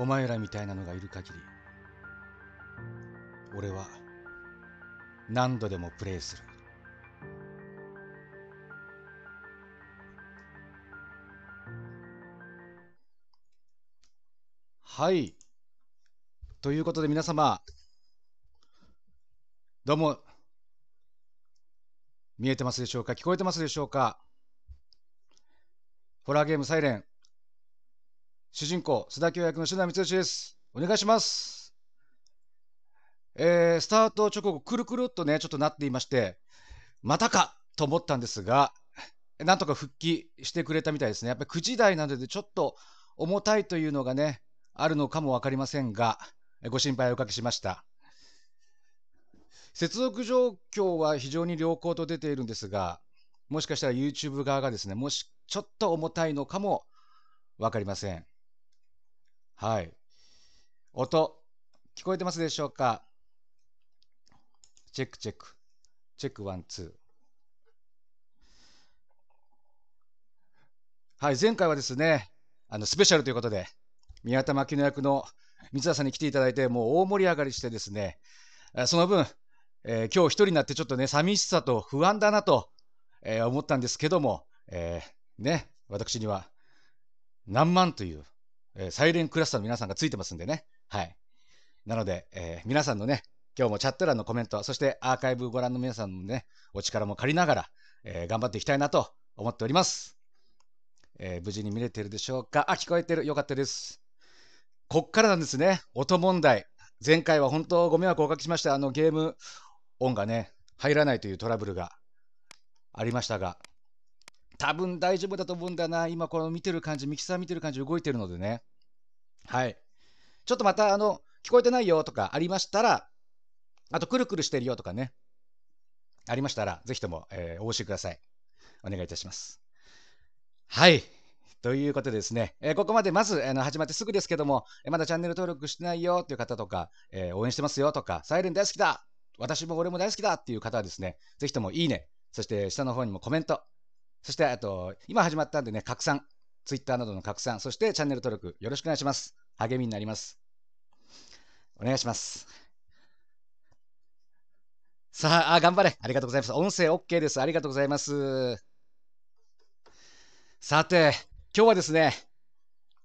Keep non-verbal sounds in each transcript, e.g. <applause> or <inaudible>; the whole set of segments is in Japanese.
お前らみたいなのがいる限り俺は何度でもプレーするはいということで皆様どうも見えてますでしょうか聞こえてますでしょうかホラーゲーム「サイレン主人公、須田京役の篠田光義です。お願いします。えー、スタート直後、くるくるっとね、ちょっとなっていまして、またかと思ったんですが、なんとか復帰してくれたみたいですね。やっぱり9時台などでちょっと重たいというのがね、あるのかも分かりませんが、ご心配をおかけしました。接続状況は非常に良好と出ているんですが、もしかしたら YouTube 側がですね、もしちょっと重たいのかも分かりません。はい。音、聞こえてますでしょうかチェックチェック。チェックワン、ツー。はい、前回はですね、あの、スペシャルということで、宮田真紀の役の水田さんに来ていただいて、もう大盛り上がりしてですね、その分、えー、今日一人になってちょっとね、寂しさと不安だなと、えー、思ったんですけども、えー、ね、私には何万というえサイレンクラスターの皆さんがついてますんでね。はい。なので、えー、皆さんのね、今日もチャット欄のコメント、そしてアーカイブご覧の皆さんのね、お力も借りながら、えー、頑張っていきたいなと思っております。えー、無事に見れてるでしょうかあ、聞こえてる。よかったです。こっからなんですね。音問題。前回は本当ご迷惑をおかけしました。あのゲーム音がね、入らないというトラブルがありましたが、多分大丈夫だと思うんだな。今この見てる感じ、ミキサー見てる感じ動いてるのでね。はい。ちょっとまたあの、聞こえてないよとかありましたら、あとくるくるしてるよとかね、ありましたら、ぜひとも、えー、お教えください。お願いいたします。はい。ということでですね、えー、ここまでまず、あの、始まってすぐですけども、まだチャンネル登録してないよっていう方とか、えー、応援してますよとか、サイレン大好きだ私も俺も大好きだっていう方はですね、ぜひともいいね、そして下の方にもコメント、そして、あと、今始まったんでね、拡散。ツイッターなどの拡散。そして、チャンネル登録。よろしくお願いします。励みになります。お願いします。さあ、あ頑張れ。ありがとうございます。音声 OK です。ありがとうございます。さて、今日はですね、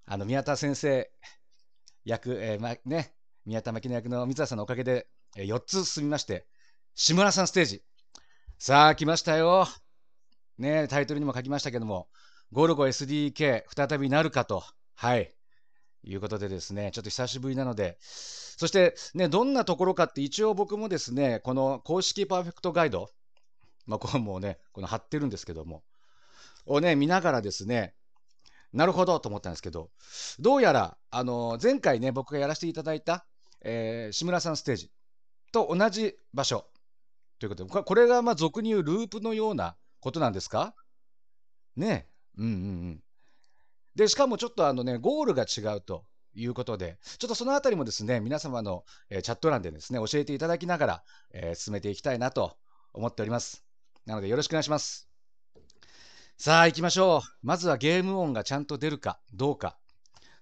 あの、宮田先生役、えー、ま、ね、宮田真紀の役の三田さんのおかげで、えー、4つ進みまして、志村さんステージ。さあ、来ましたよ。ね、タイトルにも書きましたけども、ゴルゴ SDK 再びなるかと、はい、いうことでですね、ちょっと久しぶりなので、そして、ね、どんなところかって一応僕もですね、この公式パーフェクトガイド、まあ、これもね、この貼ってるんですけども、をね、見ながらですね、なるほどと思ったんですけど、どうやら、あの、前回ね、僕がやらせていただいた、えー、志村さんステージと同じ場所ということで、これがまあ俗に言うループのようなことなんですかねえ。うんうんうん。で、しかもちょっとあのね、ゴールが違うということで、ちょっとそのあたりもですね、皆様の、えーチャット欄でですね、教えていただきながら、えー進めていきたいなと思っております。なのでよろしくお願いします。さあ、行きましょう。まずはゲーム音がちゃんと出るかどうか。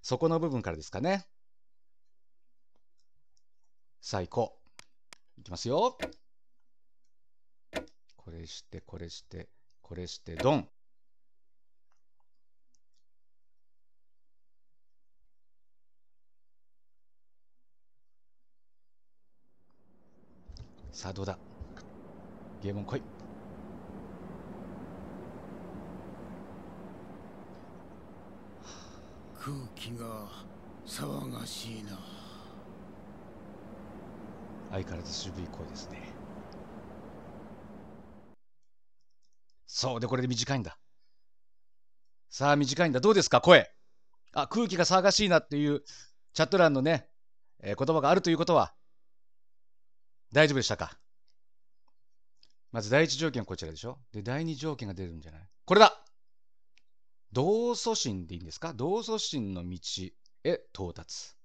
そこの部分からですかね。さあ、行こう。いきますよ。れして、これして、これして、ドンさあどうだゲームン来い空気が騒がしいな相変わらず渋い声ですねそう。で、これで短いんだ。さあ、短いんだ。どうですか、声。あ、空気が騒がしいなっていうチャット欄のね、えー、言葉があるということは、大丈夫でしたかまず第一条件はこちらでしょで、第二条件が出るんじゃないこれだ同祖神でいいんですか同祖神の道へ到達。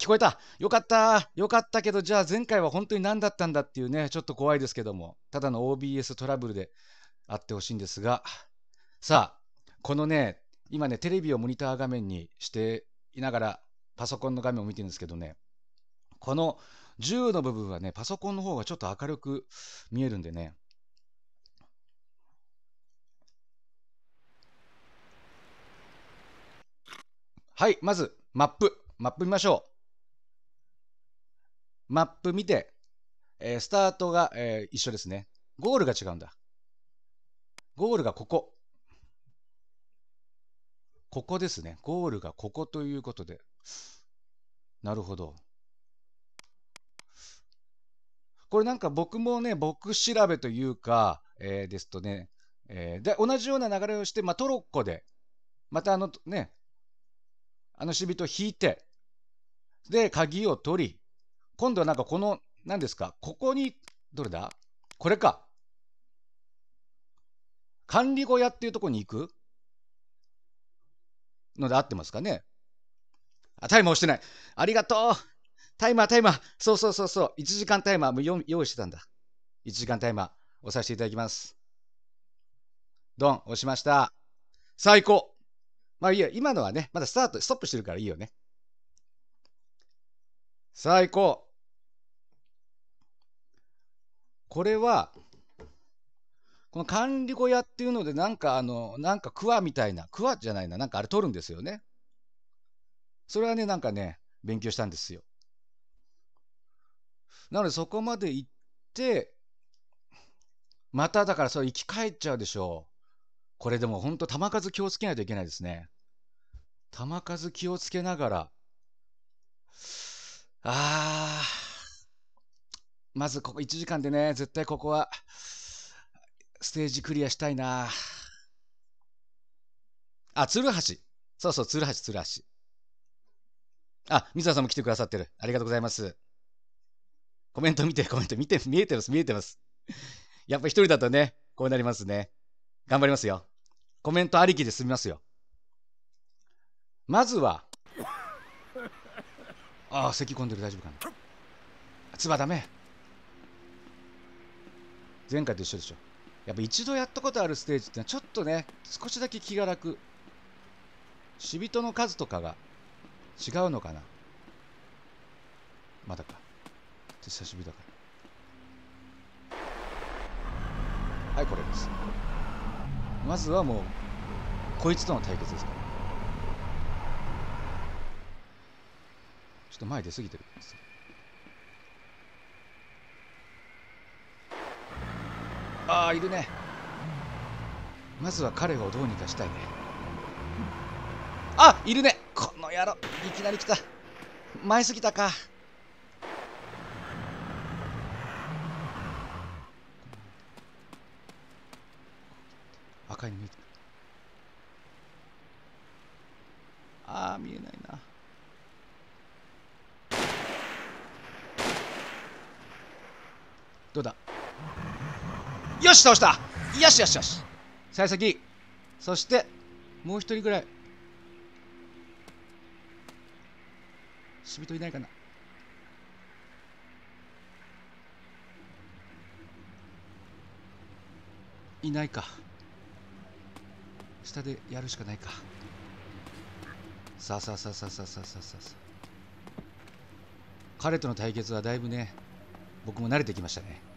聞こえたよかったよかったけど、じゃあ前回は本当に何だったんだっていうね、ちょっと怖いですけども、ただの OBS トラブルであってほしいんですが、さあ、このね、今ね、テレビをモニター画面にしていながら、パソコンの画面を見てるんですけどね、この10の部分はね、パソコンの方がちょっと明るく見えるんでね、はい、まずマップ。マップ見ましょう。マップ見て、えー、スタートが、えー、一緒ですね。ゴールが違うんだ。ゴールがここ。ここですね。ゴールがここということで。なるほど。これなんか僕もね、僕調べというか、えー、ですとね、えー、で同じような流れをして、まあ、トロッコで、またあのね、あの死人引いて、で、鍵を取り、今度はなんかこの、何ですか、ここに、どれだこれか。管理小屋っていうとこに行くので合ってますかねあ、タイマー押してない。ありがとう。タイマー、タイマー。そうそうそうそう。1時間タイマー用意してたんだ。1時間タイマー押させていただきます。ドン、押しました。最高。まあいいや、今のはね、まだスタート、ストップしてるからいいよね。最高。これは、この管理小屋っていうので、なんかあの、なんか桑みたいな、桑じゃないな、なんかあれ取るんですよね。それはね、なんかね、勉強したんですよ。なのでそこまで行って、まただからそれ生き返っちゃうでしょう。これでも本当球数気をつけないといけないですね。球数気をつけながら、ああ。まずここ1時間でね、絶対ここは、ステージクリアしたいなあ、鶴橋。そうそう、鶴橋、鶴橋。あ、水田さんも来てくださってる。ありがとうございます。コメント見て、コメント見て、見えてます、見えてます。やっぱ一人だとね、こうなりますね。頑張りますよ。コメントありきで済みますよ。まずは、ああ、咳込んでる、大丈夫かな。唾ダメ。前回と一緒でしょやっぱ一度やったことあるステージってのはちょっとね少しだけ気が楽死人の数とかが違うのかなまだか久しぶりだからはいこれですまずはもうこいつとの対決ですからちょっと前出すぎてるですああいるねまずは彼をどうにかしたいねあいるねこの野郎いきなり来た前すぎたか赤いの見えてああ見えないなどうだよし倒したよしよしよし幸先そしてもう一人ぐらい死人いないかないないか下でやるしかないかさあさあさあさあさあさあさあさあ彼との対決はだいぶね僕も慣れてきましたね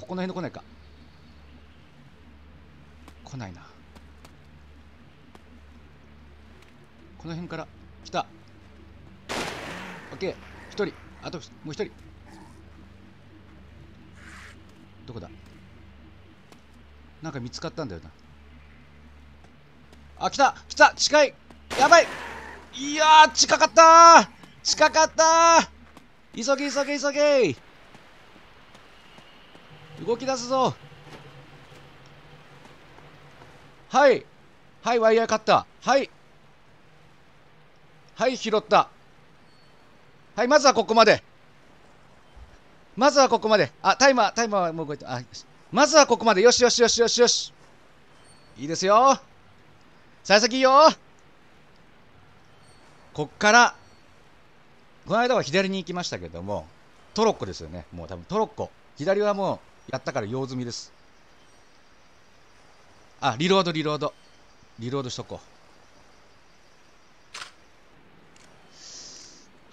ここの辺の来ないか来ないなこの辺から来た OK1 人あともう1人どこだなんか見つかったんだよなあ来た来た近いやばいいや近かった近かった急げ急げ急げ動き出すぞはいはいワイヤー買ったはいはい拾ったはいまずはここまでまずはここまであタイマータイマーはもう動いてあまずはここまでよしよしよしよしよしいいですよ幸先いいよこっからこの間は左に行きましたけどもトロッコですよねもう多分トロッコ左はもうやったから用済みですあリロードリロードリロードしとこ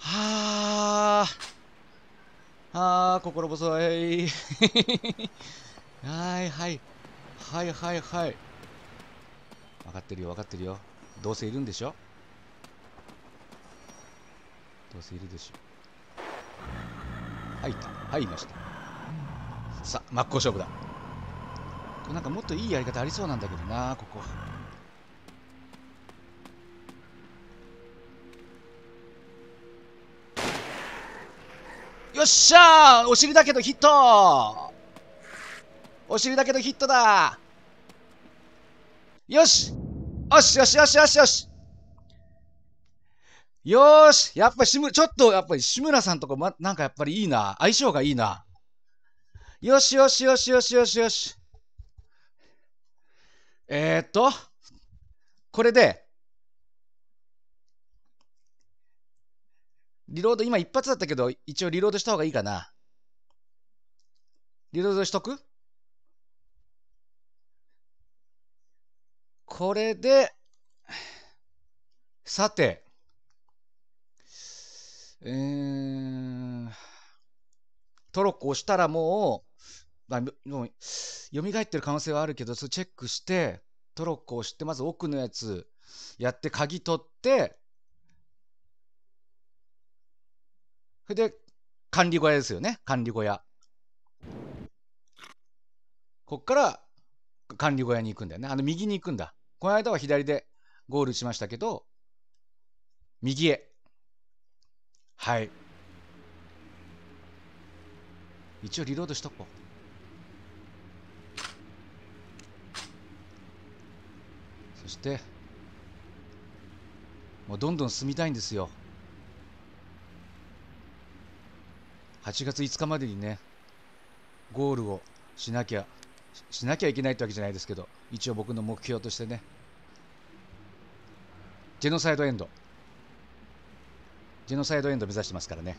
うはああ心細い <laughs> はいはいはいはいはい分かってるよ分かってるよどうせいるんでしょどうせいるでしょはいたはいいましたさあ真っ向勝負だこれなんかもっといいやり方ありそうなんだけどなここよっしゃお尻だけどヒットお尻だけどヒットだよしよしよしよしよしよしよしやっぱしむ、ちょっとやっぱり志村さんとか、ま、なんかやっぱりいいな。相性がいいな。よしよしよしよしよしよし。えー、っと、これで、リロード、今一発だったけど、一応リロードした方がいいかな。リロードしとくこれで、さて、えー、トロッコ押したらもう、あ、もう、蘇ってる可能性はあるけど、それチェックして、トロッコを知って、まず奥のやつやって、鍵取って、それで、管理小屋ですよね、管理小屋。こっから管理小屋に行くんだよね。あの、右に行くんだ。この間は左でゴールしましたけど、右へ。はい。一応リロードしとこう。してもうどんどん進みたいんですよ8月5日までにねゴールをしなきゃしなきゃいけないってわけじゃないですけど一応僕の目標としてねジェノサイドエンドジェノサイドエンド目指してますからね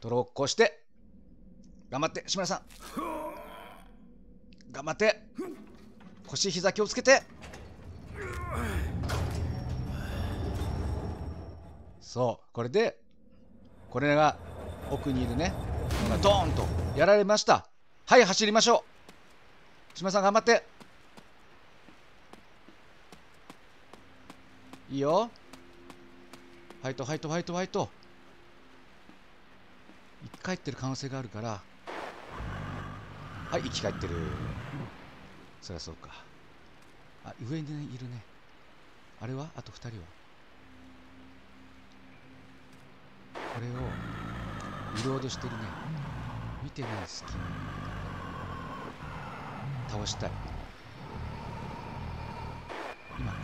トロッコして頑張って志村さん頑張って腰膝気をつけてそうこれでこれが奥にいるねドーンとやられましたはい走りましょう島さん頑張っていいよファイトファイトファイトファイト生き返ってる可能性があるからはい生き返ってるそりゃそうかあ上にいるねあれはあと2人はこれをリロードしてるね見てない隙間倒したい今か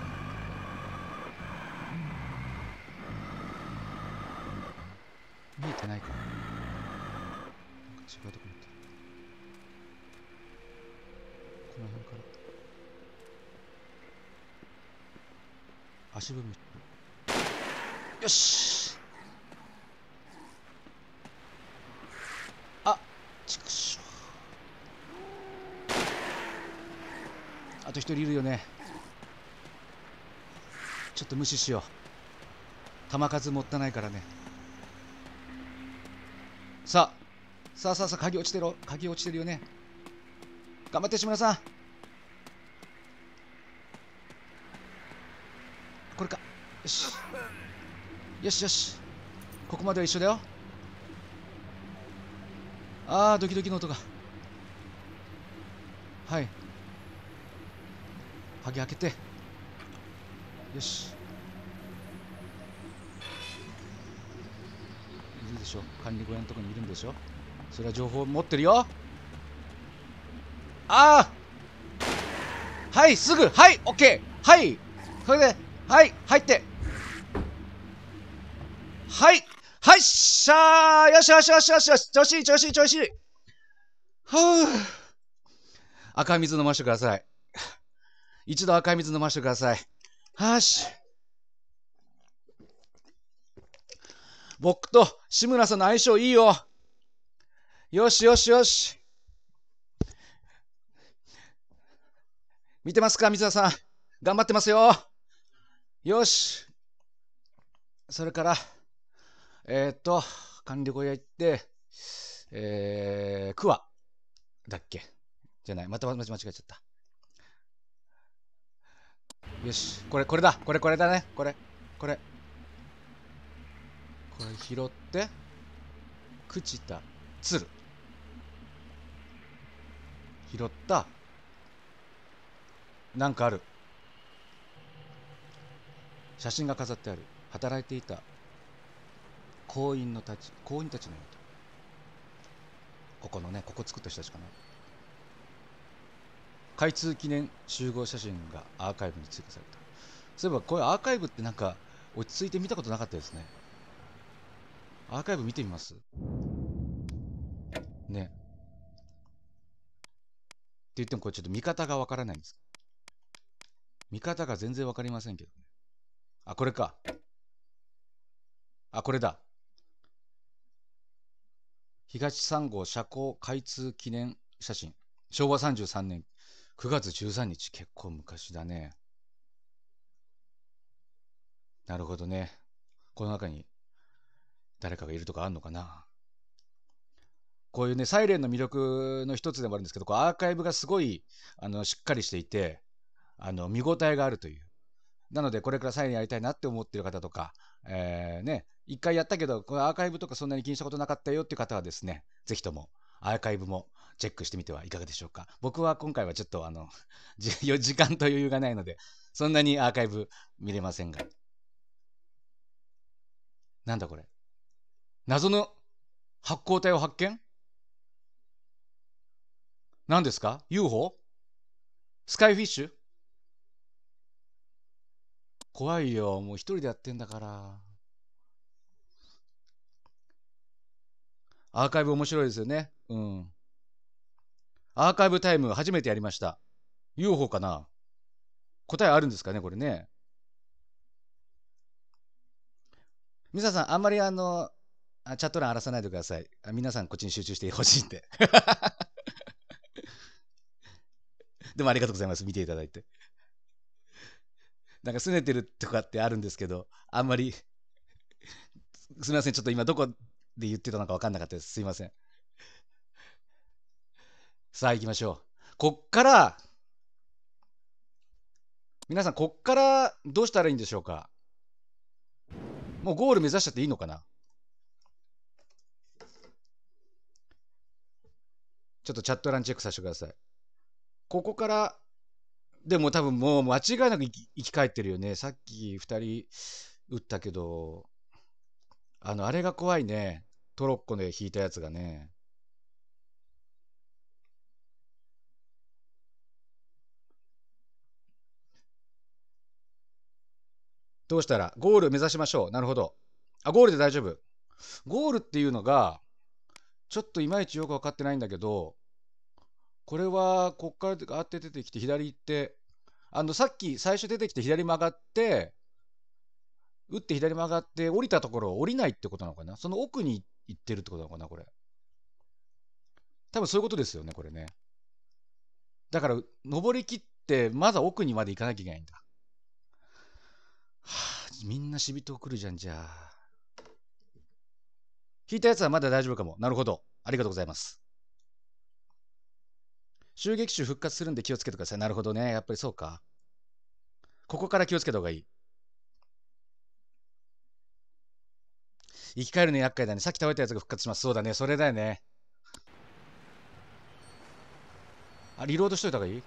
見えてないかなんか違うとこに足踏みよしあちくしょあと一人いるよねちょっと無視しよう球数もったないからねさあさあさあさあ鍵落ちてろ鍵落ちてるよね頑張って志村さんよしよしよしここまでは一緒だよああドキドキの音がはい鍵開けてよしいるでしょ管理小屋のとこにいるんでしょそれは情報持ってるよああはいすぐはいオッケーはいそれではい入ってよしよしよしよしよし調子いい調子いい調子いいふぅ赤水飲ましてください一度赤水飲ましてくださいはし僕と志村さんの相性いいよよしよしよし見てますか水田さん頑張ってますよよしそれからえー、っと管理小屋行って、えー、わ。だっけじゃない。また間違えちゃった。よし。これ、これだ。これ、これだね。これ、これ。これ拾って、朽ちた鶴。拾った。なんかある。写真が飾ってある。働いていた行員のたち行員たちのようとここのねここ作った人たちかな開通記念集合写真がアーカイブに追加されたそういえばこういうアーカイブってなんか落ち着いて見たことなかったですねアーカイブ見てみますねって言ってもこれちょっと見方がわからないんです見方が全然わかりませんけどねあこれかあこれだ東3号車高開通記念写真。昭和33年9月13日。結構昔だね。なるほどね。この中に誰かがいるとかあんのかな。こういうね、サイレンの魅力の一つでもあるんですけど、こうアーカイブがすごいあのしっかりしていて、あの見応えがあるという。なので、これからサイレンやりたいなって思ってる方とか、えー、ね、一回やったけど、これアーカイブとかそんなに気にしたことなかったよっていう方はですね、ぜひともアーカイブもチェックしてみてはいかがでしょうか。僕は今回はちょっとあの、<laughs> 時間と余裕がないので、そんなにアーカイブ見れませんが。なんだこれ。謎の発光体を発見何ですか ?UFO? スカイフィッシュ怖いよ。もう一人でやってんだから。アーカイブ面白いですよね。うん。アーカイブタイム初めてやりました。UFO かな答えあるんですかね、これね。ミサさん、あんまりあの、チャット欄荒らさないでください。皆さん、こっちに集中してほしいんで。<laughs> でもありがとうございます。見ていただいて。なんか拗ねてるとかってあるんですけど、あんまり、すみません、ちょっと今どこで言ってたのか分かんなかったです。すいません。<laughs> さあ、行きましょう。こっから、皆さん、こっからどうしたらいいんでしょうかもうゴール目指しちゃっていいのかなちょっとチャット欄チェックさせてください。ここから、でも多分もう間違いなく生き返ってるよね。さっき2人打ったけど、あの、あれが怖いね。トロッコで引いたやつがね。どうしたらゴール目指しましょう。なるほど。あ、ゴールで大丈夫。ゴールっていうのが、ちょっといまいちよく分かってないんだけど、これは、こっからあって出てきて、左行って、あの、さっき最初出てきて左曲がって、打って左曲がって降りたところを降りないってことなのかなその奥に行ってるってことなのかなこれ。多分そういうことですよね、これね。だから、登り切って、まだ奥にまで行かなきゃいけないんだ。はあ、みんな死人来るじゃん、じゃあ。引いたやつはまだ大丈夫かも。なるほど。ありがとうございます。襲撃手復活するんで気をつけてください。なるほどね。やっぱりそうか。ここから気をつけた方がいい。生き返るの厄介だね。さっき倒れたやつが復活します。そうだね。それだよね。あ、リロードしといた方がいい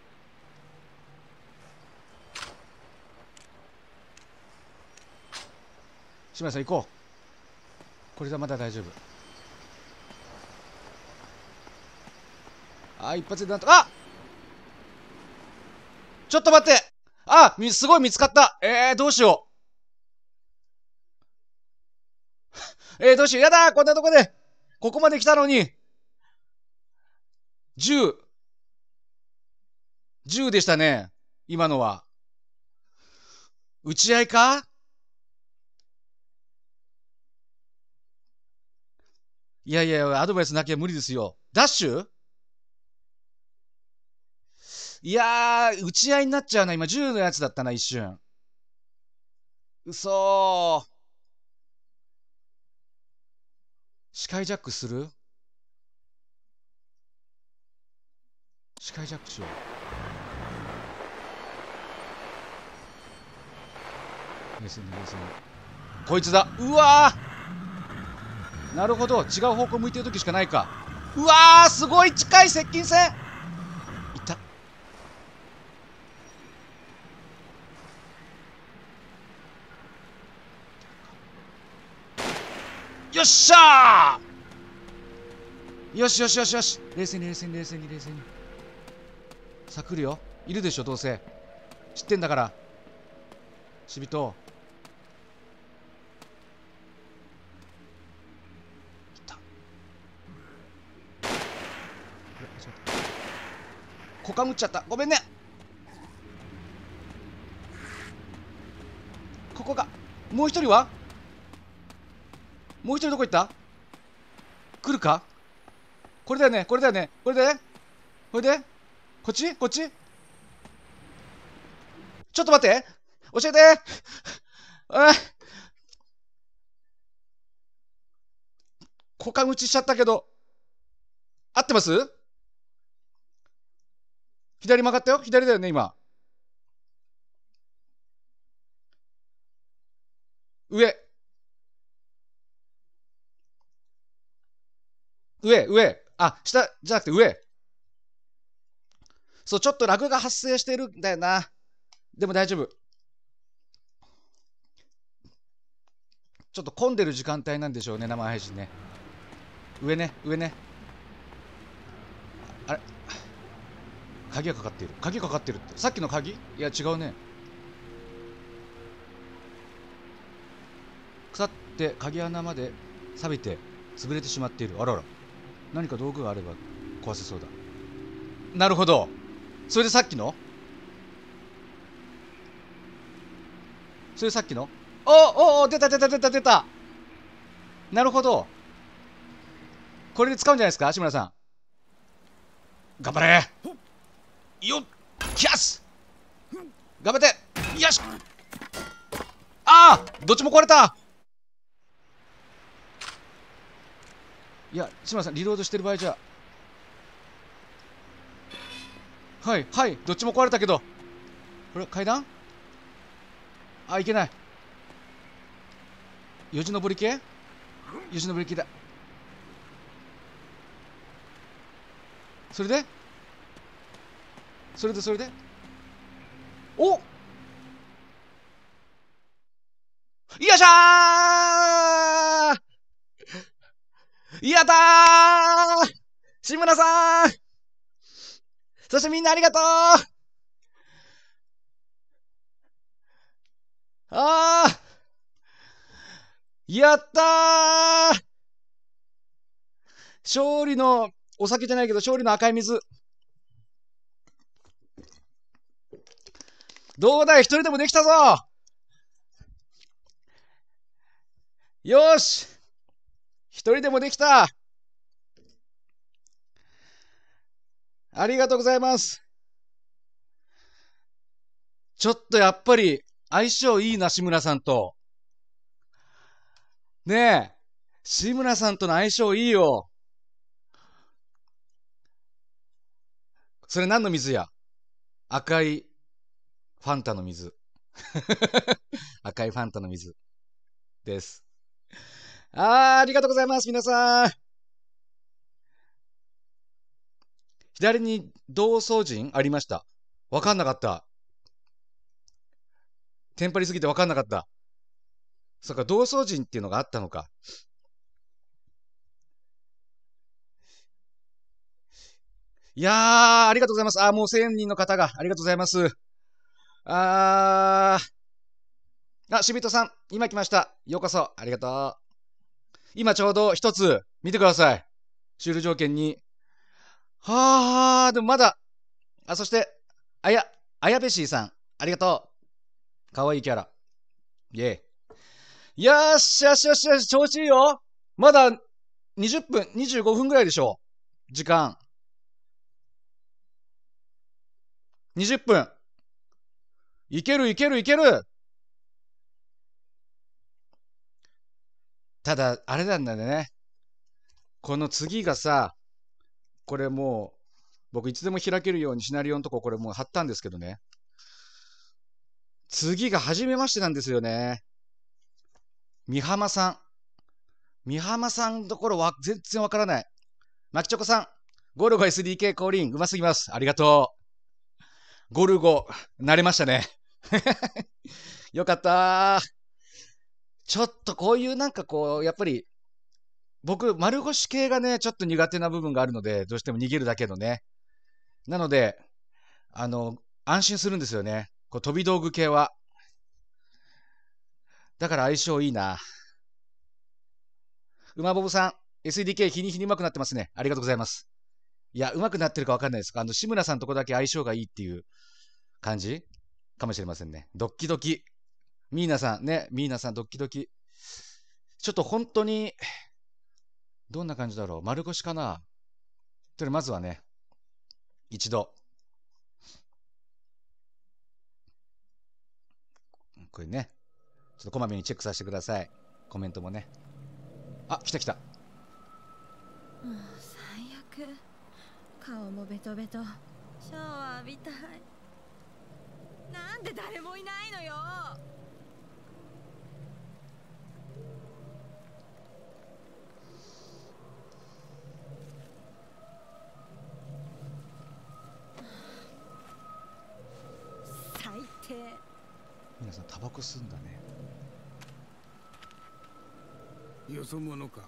志村さん行こう。これでまだ大丈夫。あ、一発でなんと、あちょっと待ってあすごい見つかったえー、どうしようえー、どうしよう。やだこんなとこでここまで来たのに !10。10でしたね。今のは。打ち合いかいやいや、アドバイスなきゃ無理ですよ。ダッシュいやー、打ち合いになっちゃうな。今10のやつだったな、一瞬。うそー。視界ジャックする視界ジャックしよう冷静に冷静にこいつだうわなるほど違う方向向いてる時しかないかうわすごい近い接近戦よっしゃーよしよしよしよし冷静に冷静に冷静に冷静にさあ来るよいるでしょどうせ知ってんだから死人こかむっちゃったごめんねここがもう一人はもう一人どこ行った来るかこれだよねこれだよねこれでこれでこっちこっちちょっと待って教えてあ股間打ちしちゃったけど、合ってます左曲がったよ左だよね、今。上。上、上。あ、下じゃなくて上。そう、ちょっとラグが発生してるんだよな。でも大丈夫。ちょっと混んでる時間帯なんでしょうね、生配信ね。上ね、上ね。あれ鍵がかかっている。鍵かかってるって。さっきの鍵いや、違うね。腐って鍵穴まで錆びて潰れてしまっている。あらあら。何か道具があれば壊せそうだなるほどそれでさっきのそれさっきのおおお出た出た出た出たなるほどこれで使うんじゃないですか志村さん頑張れよっキャス頑張ってよしああどっちも壊れたいや、志村さん、リロードしてる場合じゃ。はい、はい、どっちも壊れたけど。これ、階段あ、いけない。よじ登り系よじ登り系だ。それでそれでそれでおよっしゃーやったー志村さんそしてみんなありがとうああやったー勝利の、お酒じゃないけど、勝利の赤い水。どうだい一人でもできたぞよし一人でもできたありがとうございますちょっとやっぱり相性いいな、志村さんと。ねえ、志村さんとの相性いいよ。それ何の水や赤いファンタの水。<laughs> 赤いファンタの水です。あー、ありがとうございます、皆さん。左に同窓人ありました。わかんなかった。テンパりすぎてわかんなかった。そっか、同窓人っていうのがあったのか。いやー、ありがとうございます。あー、もう1000人の方が、ありがとうございます。あー、あ、しびとさん、今来ました。ようこそ、ありがとう。今ちょうど一つ見てください。シュール条件に。はあ、でもまだ。あ、そして、あや、あやべしーさん、ありがとう。かわいいキャラ。イェイ。よしよしよしよし、調子いいよ。まだ20分、25分ぐらいでしょう。時間。20分。いけるいけるいけるただ、あれなんだね。この次がさ、これもう、僕いつでも開けるようにシナリオのとここれもう貼ったんですけどね。次が初めましてなんですよね。美浜さん。美浜さんのところは全然わからない。マキチョコさん。ゴルゴ SDK 降臨。うますぎます。ありがとう。ゴルゴ、慣れましたね。<laughs> よかったー。ちょっとこういうなんかこう、やっぱり、僕、丸腰系がね、ちょっと苦手な部分があるので、どうしても逃げるだけのね。なので、あの、安心するんですよね。こう飛び道具系は。だから相性いいな。馬ボブさん、SDK 日に日に上手くなってますね。ありがとうございます。いや、上手くなってるか分かんないですが、あの、志村さんとこだけ相性がいいっていう感じかもしれませんね。ドッキドキ。ミーナさんね、ミーナさんドッキドキ。ちょっと本当に、どんな感じだろう丸腰かなとりまずはね、一度。これね、ちょっとこまめにチェックさせてください。コメントもね。あ、来た来た。もう最悪。顔もベトベト。シャワー浴びたい。なんで誰もいないのよさんタバコ吸うんだねよそ者か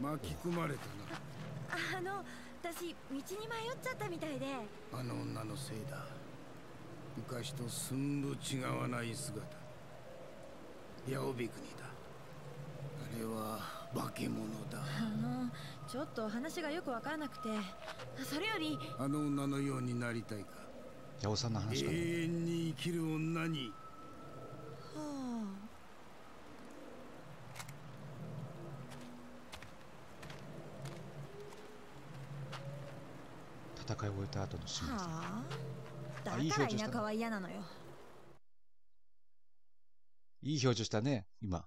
巻き込まれたなあの私道に迷っちゃったみたいであの女のせいだ昔と寸分違わない姿八尾ビクニだあれは化け物だあのちょっと話がよく分からなくてそれよりあの女のようになりたいか八尾さんの話か永遠に生きる女にた後のいい表情した、ね、田舎は嫌なのよいい表情したね今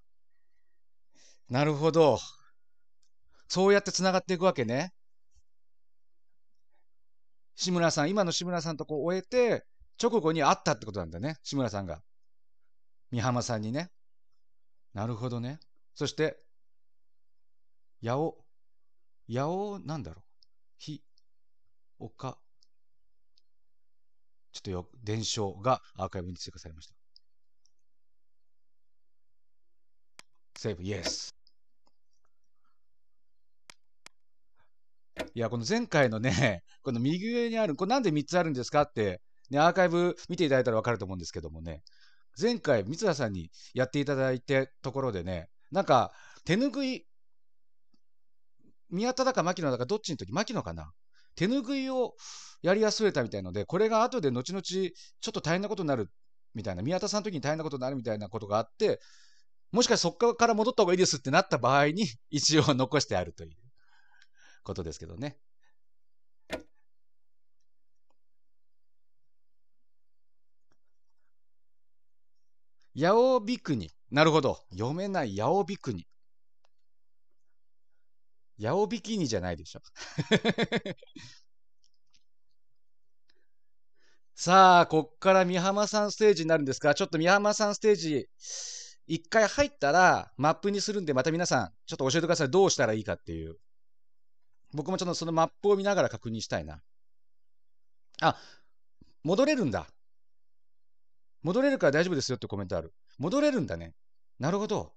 なるほどそうやってつながっていくわけね志村さん今の志村さんとこう終えて直後に会ったってことなんだね志村さんが美浜さんにねなるほどねそして八尾八尾なんだろう日丘。ちょっとよ、伝承がアーカイブに追加されました。セーブ、イエス。いや、この前回のね、<laughs> この右上にある、これなんで3つあるんですかって、ね、アーカイブ見ていただいたらわかると思うんですけどもね、前回、三田さんにやっていただいたところでね、なんか、手ぬぐい、宮田だか牧野だかどっちの時牧野かな手ぬぐいをやり忘れたみたいので、これが後で後々ちょっと大変なことになるみたいな、宮田さんの時に大変なことになるみたいなことがあって、もしかしそこから戻った方がいいですってなった場合に、一応残してあるということですけどね。ヤオビクニ。なるほど。読めないヤオビクニ。ヤオビキニじゃないでしょ。<laughs> さあ、こっから美浜さんステージになるんですが、ちょっと美浜さんステージ、一回入ったらマップにするんで、また皆さん、ちょっと教えてください。どうしたらいいかっていう。僕もちょっとそのマップを見ながら確認したいな。あ、戻れるんだ。戻れるから大丈夫ですよってコメントある。戻れるんだね。なるほど。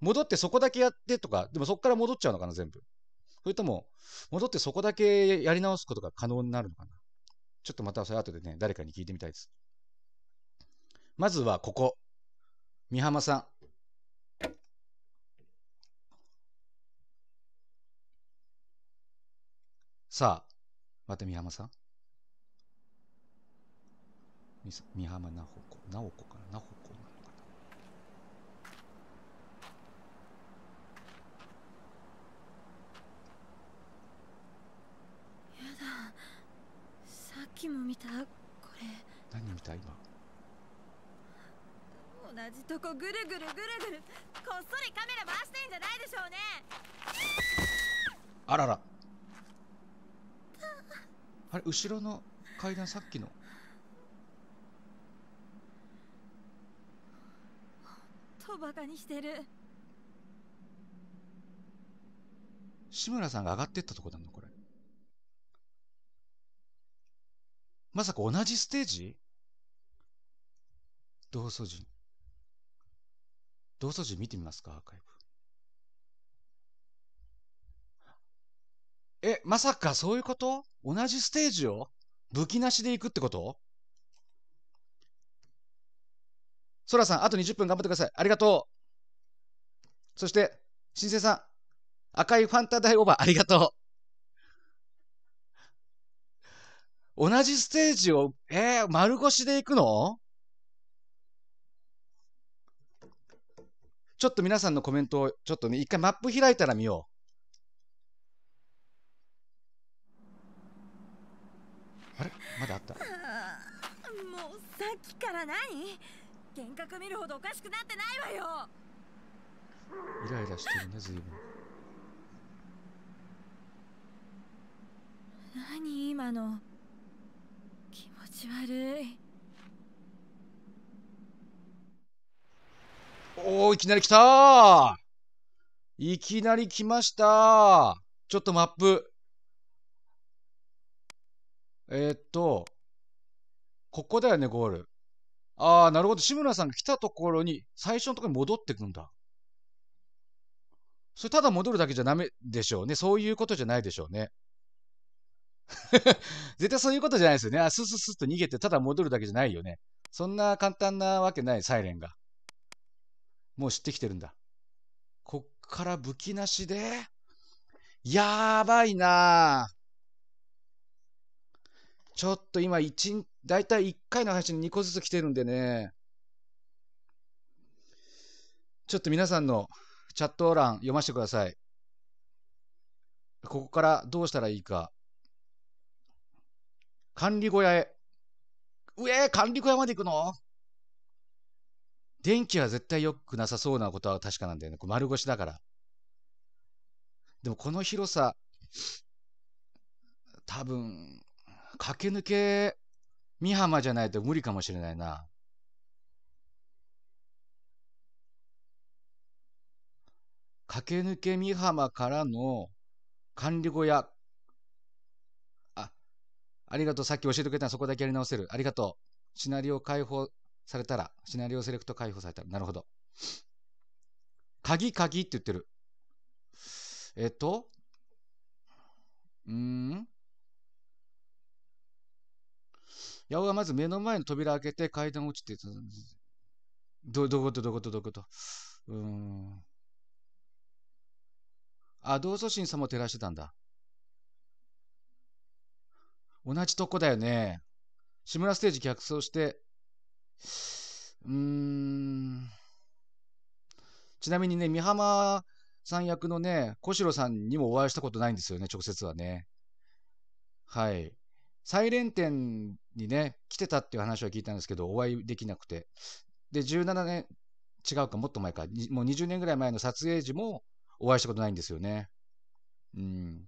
戻ってそこだけやってとか、でもそこから戻っちゃうのかな、全部。それとも、戻ってそこだけやり直すことが可能になるのかな。ちょっとまたそれ後でね、誰かに聞いてみたいです。まずはここ。美浜さん。さあ、また美浜さん。美浜なほこ、なほこかな、なほこ。きも見たこれ何見た今同じとこぐるぐるぐるぐるこっそりカメラ回してんじゃないでしょうねあららあれ後ろの階段さっきのとバカにしてる志村さんが上がってったとこなのこれまさか同じステージ同窓人。同窓人見てみますか、アーカイブ。え、まさかそういうこと同じステージを武器なしで行くってことソラさん、あと20分頑張ってください。ありがとう。そして、新生さん、赤いファンタ大オーバー、ありがとう。同じステージを、えー、丸腰で行くのちょっと皆さんのコメントを、ちょっとね、一回マップ開いたら見よう。あれまだあったもうさっきから何幻覚見るほどおかしくなってないわよイライラしてるね随分何今のち悪いおおいきなり来たいきなり来ましたちょっとマップえー、っとここだよねゴールああなるほど志村さんが来たところに最初のところに戻ってくんだそれただ戻るだけじゃダメでしょうねそういうことじゃないでしょうね <laughs> 絶対そういうことじゃないですよね。あ、スススッと逃げて、ただ戻るだけじゃないよね。そんな簡単なわけない、サイレンが。もう知ってきてるんだ。こっから武器なしで、やばいなちょっと今一、だいたい1回の配信に2個ずつ来てるんでね。ちょっと皆さんのチャット欄読ませてください。ここからどうしたらいいか。管理小屋へ。うえー、管理小屋まで行くの電気は絶対良くなさそうなことは確かなんだよね。こ丸腰だから。でもこの広さ、多分、駆け抜け、美浜じゃないと無理かもしれないな。駆け抜け美浜からの管理小屋、ありがとう。さっき教えてくれたらそこだけやり直せる。ありがとう。シナリオ解放されたら、シナリオセレクト解放されたら。なるほど。鍵、鍵って言ってる。えっと、うーん。八尾がまず目の前の扉開けて階段落ちて、ど、どことどことどこと。うーん。あ、同祖神様も照らしてたんだ。同じとこだよね。志村ステージ逆走して、うーん。ちなみにね、美浜さん役のね、小四郎さんにもお会いしたことないんですよね、直接はね。はい。サイレン展にね、来てたっていう話は聞いたんですけど、お会いできなくて。で、17年、違うか、もっと前か、もう20年ぐらい前の撮影時もお会いしたことないんですよね。うん。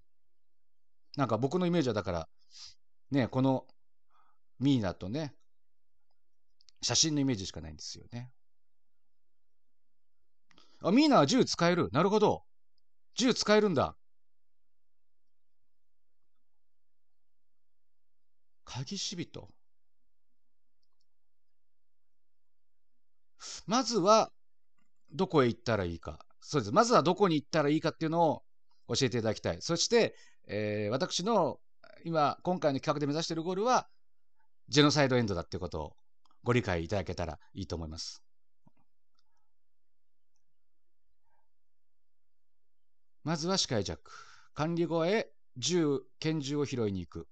なんか僕のイメージはだから、ね、このミーナとね、写真のイメージしかないんですよね。あ、ミーナは銃使える。なるほど。銃使えるんだ。鍵しびと。まずは、どこへ行ったらいいか。そうです。まずはどこに行ったらいいかっていうのを教えていただきたい。そして、えー、私の今、今回の企画で目指しているゴールは、ジェノサイドエンドだっていうことをご理解いただけたらいいと思います。まずは視界弱。管理後へ銃、拳銃を拾いに行く。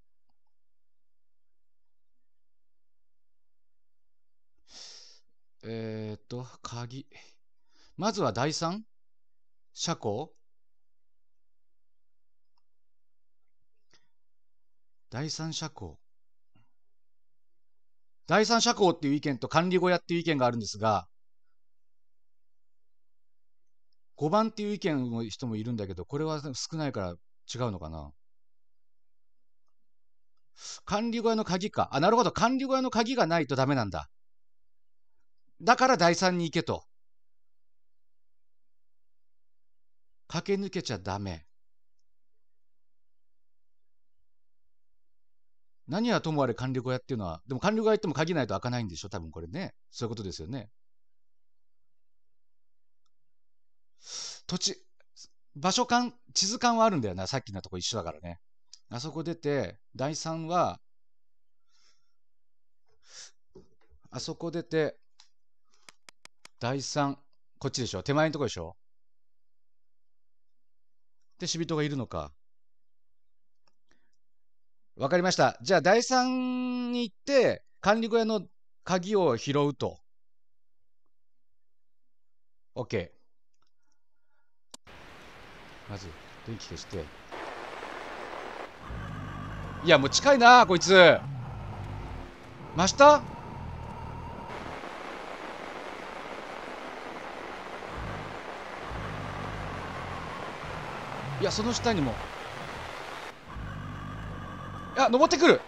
えー、っと、鍵。まずは第三車庫第三者校。第三者校っていう意見と管理小屋っていう意見があるんですが、5番っていう意見の人もいるんだけど、これは少ないから違うのかな。管理小屋の鍵か。あ、なるほど。管理小屋の鍵がないとダメなんだ。だから第三に行けと。駆け抜けちゃダメ。何はともあれ管理小屋っていうのは、でも理小屋行っても鍵ないと開かないんでしょ、多分これね。そういうことですよね。土地、場所間、地図間はあるんだよな、さっきのとこ一緒だからね。あそこ出て、第3は、あそこ出て、第3、こっちでしょ手前のとこでしょで、死人がいるのか。わかりました。じゃあ、第3に行って、管理小屋の鍵を拾うと。OK。まず、電気消して。いや、もう近いな、こいつ。真下いや、その下にも。あ登ってくる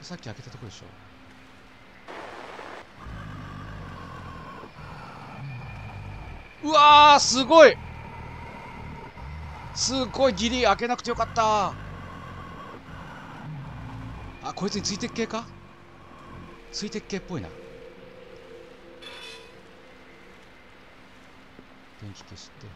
さっき開けたとこでしょうわすごいすごいギリ開けなくてよかったあこいつについてっけかついてっけっぽいな電気消して。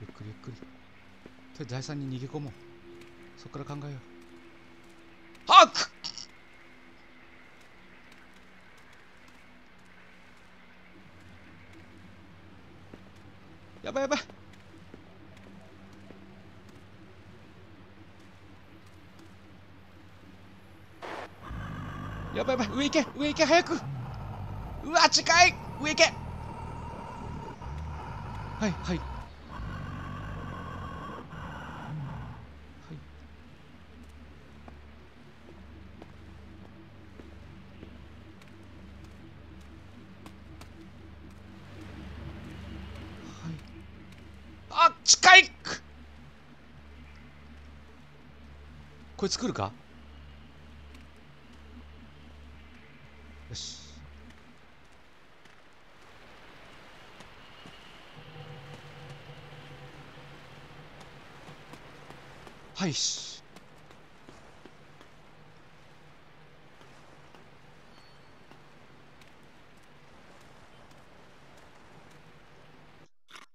ゆっくりゆっくり。と財産に逃げ込もう。そっから考えよう。ハックばいやばい上行け上行け早くうわ近い上行けはいはいあ近いこれ作るかはいし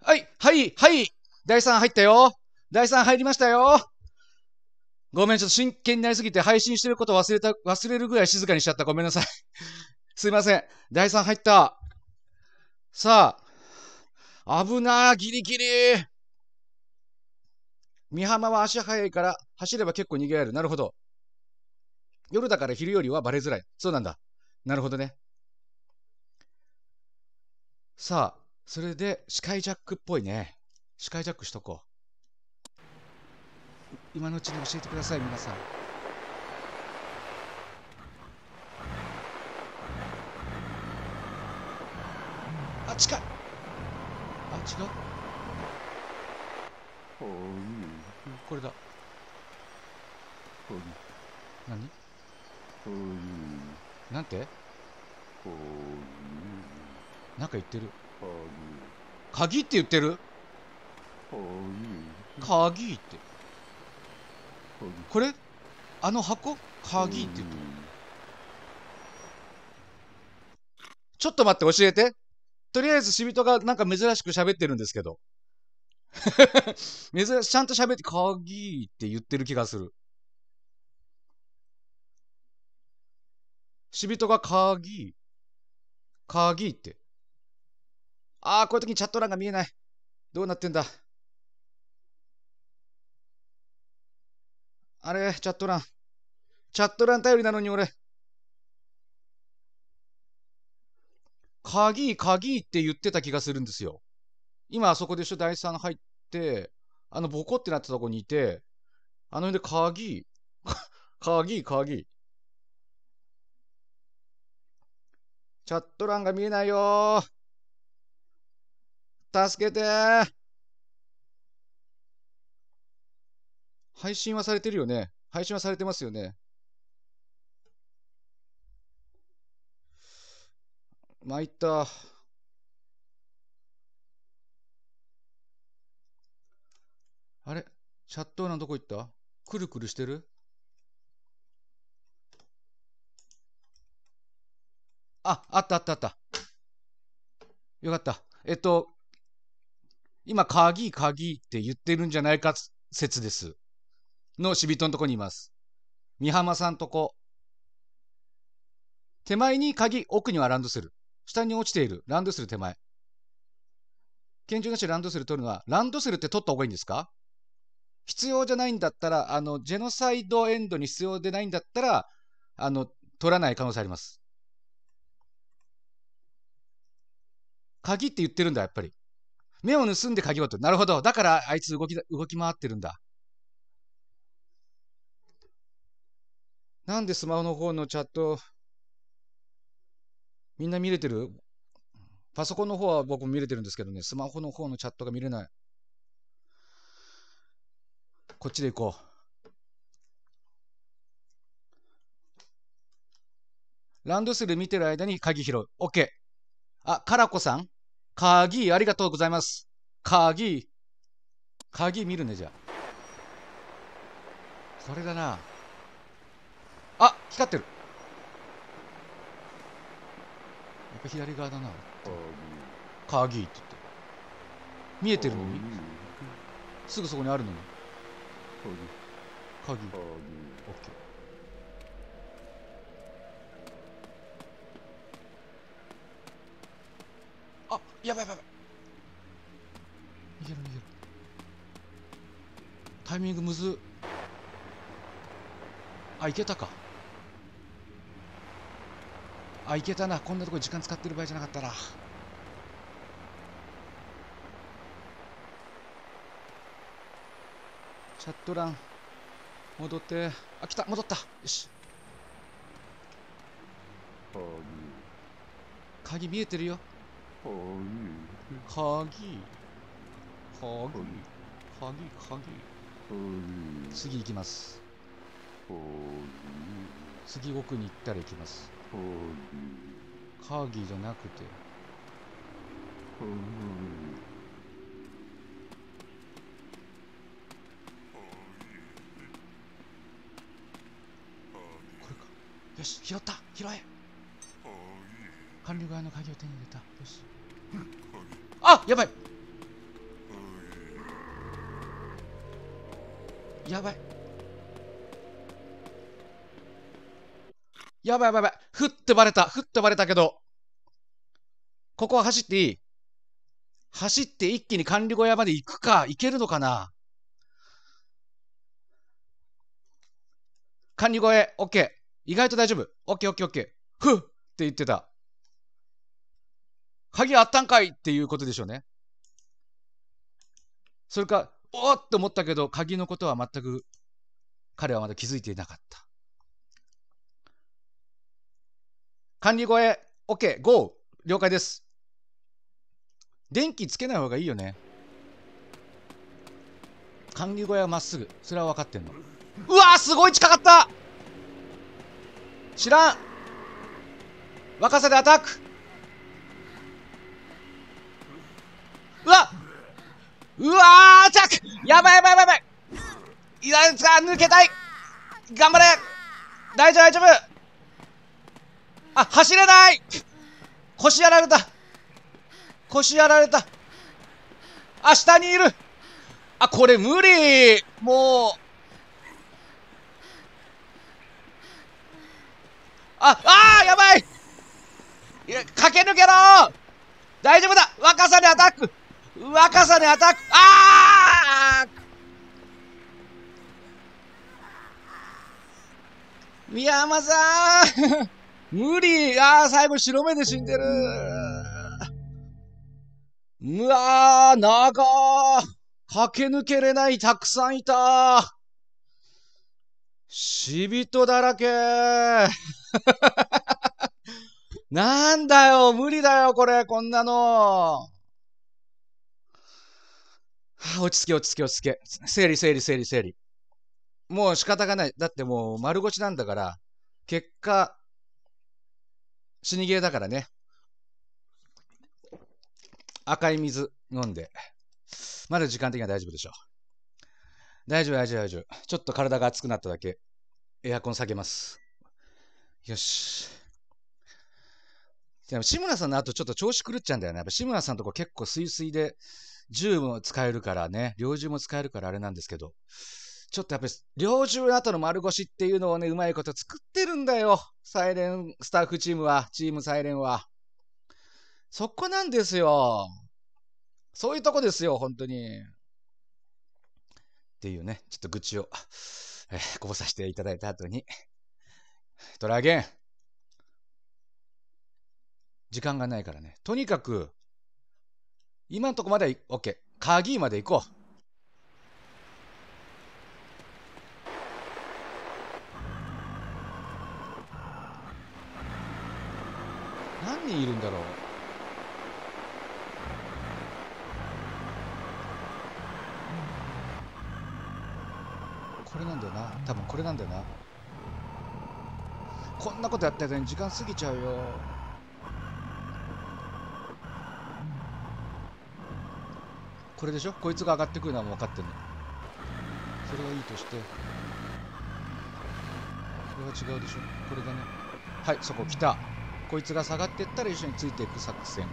はいはいはい第3入ったよ第3入りましたよごめん、ちょっと真剣になりすぎて配信してること忘れた、忘れるぐらい静かにしちゃった。ごめんなさい。<laughs> すいません。第3入った。さあ、危なギリギリ。三浜は足早いから走れば結構逃げられる。なるほど。夜だから昼よりはバレづらい。そうなんだ。なるほどね。さあ、それで視界ジャックっぽいね。視界ジャックしとこう。今のうちに教えてください、皆さん。あ、近いあ、違う。これだ何なんてなんか言ってる鍵って言ってる鍵ってこれあの箱鍵って言ってるちょっと待って教えてとりあえずシビトがなんか珍しく喋ってるんですけど <laughs> 珍しい。ちゃんと喋って、鍵って言ってる気がする。死人が鍵、鍵って。ああ、こういう時にチャット欄が見えない。どうなってんだ。あれ、チャット欄。チャット欄頼りなのに俺。鍵、鍵って言ってた気がするんですよ。今あそこで一緒第3入って、あのボコってなったとこにいて、あの辺で鍵、<laughs> 鍵、鍵。チャット欄が見えないよ助けて配信はされてるよね配信はされてますよね参った。あれシャットーナどこ行ったくるくるしてるあ、あったあったあった。よかった。えっと、今、鍵、鍵って言ってるんじゃないか説です。の死人のとこにいます。美浜さんとこ。手前に鍵、奥にはランドセル。下に落ちている。ランドセル手前。拳銃なしランドセル取るのは、ランドセルって取った方がいいんですか必要じゃないんだったら、あの、ジェノサイドエンドに必要でないんだったら、あの、取らない可能性あります。鍵って言ってるんだ、やっぱり。目を盗んで鍵を取る。なるほど。だから、あいつ動き、動き回ってるんだ。なんでスマホの方のチャット、みんな見れてるパソコンの方は僕も見れてるんですけどね、スマホの方のチャットが見れない。こっちで行こう。ランドセル見てる間に鍵拾う。OK。あ、カラコさん鍵、ありがとうございます。鍵。鍵見るね、じゃあ。これだな。あ、光ってる。やっぱ左側だな。鍵って言って。見えてるのに。すぐそこにあるのに。鍵鍵鍵オッケーあやばいやばいいけるいけるタイミングむずあいけたかあいけたなこんなとこ時間使ってる場合じゃなかったなチャット欄戻ってあ来た戻ったよし鍵見えてるよ鍵鍵鍵鍵次行きます次奥に行ったら行きます鍵じゃなくてよし拾った拾え管理側の鍵を手に入れたよしあやばいやばいやばいやばいやばいふってバレたふってバレたけどここは走っていい走って一気に管理小屋まで行くか行けるのかな管理小屋 OK 意外と大丈夫。オッケーオッケーオッケー。ふっって言ってた。鍵あったんかいっていうことでしょうね。それか、おーっと思ったけど、鍵のことは全く彼はまだ気づいていなかった。管理声、ケー、ゴー、了解です。電気つけない方がいいよね。管理小屋まっすぐ。それは分かってんの。うわーすごい近かった知らん若さでアタックうわうわーアタックやばいやばいやばいやばいいや抜けたい頑張れ大丈夫大丈夫あ走れない腰やられた腰やられたあ下にいるあこれ無理もうあ、ああやばいいや、駆け抜けろ大丈夫だ若さでアタック若さでアタックああ宮山さん無理ああ、最後白目で死んでるうわー、長駆け抜けれない、たくさんいた死人だらけ <laughs> なんだよ、無理だよ、これ、こんなの。落ち着け、落ち着け、落ち着け。整理、整理、整理、整理。もう仕方がない。だってもう丸腰なんだから、結果、死にゲーだからね。赤い水飲んで。まだ時間的には大丈夫でしょう。大丈夫、大丈夫、大丈夫。ちょっと体が熱くなっただけ。エアコン下げます。よし。でも志村さんの後ちょっと調子狂っちゃうんだよね。やっぱ志村さんとこ結構スイスイで、銃も使えるからね、猟銃も使えるからあれなんですけど、ちょっとやっぱり猟銃の後の丸腰っていうのをね、うまいこと作ってるんだよ。サイレンスタッフチームは、チームサイレンは。そこなんですよ。そういうとこですよ、本当に。っていうね、ちょっと愚痴を、えー、こぼさせていただいた後に、トライアゲン時間がないからね。とにかく、今のとこまでは OK。鍵まで行こう。何人いるんだろうこれなんだよな多分これなんだよなこんなことやってたのに時間過ぎちゃうよこれでしょこいつが上がってくるのは分かってんのそれはいいとしてこれは違うでしょこれだねはいそこ来たこいつが下がっていったら一緒についていく作戦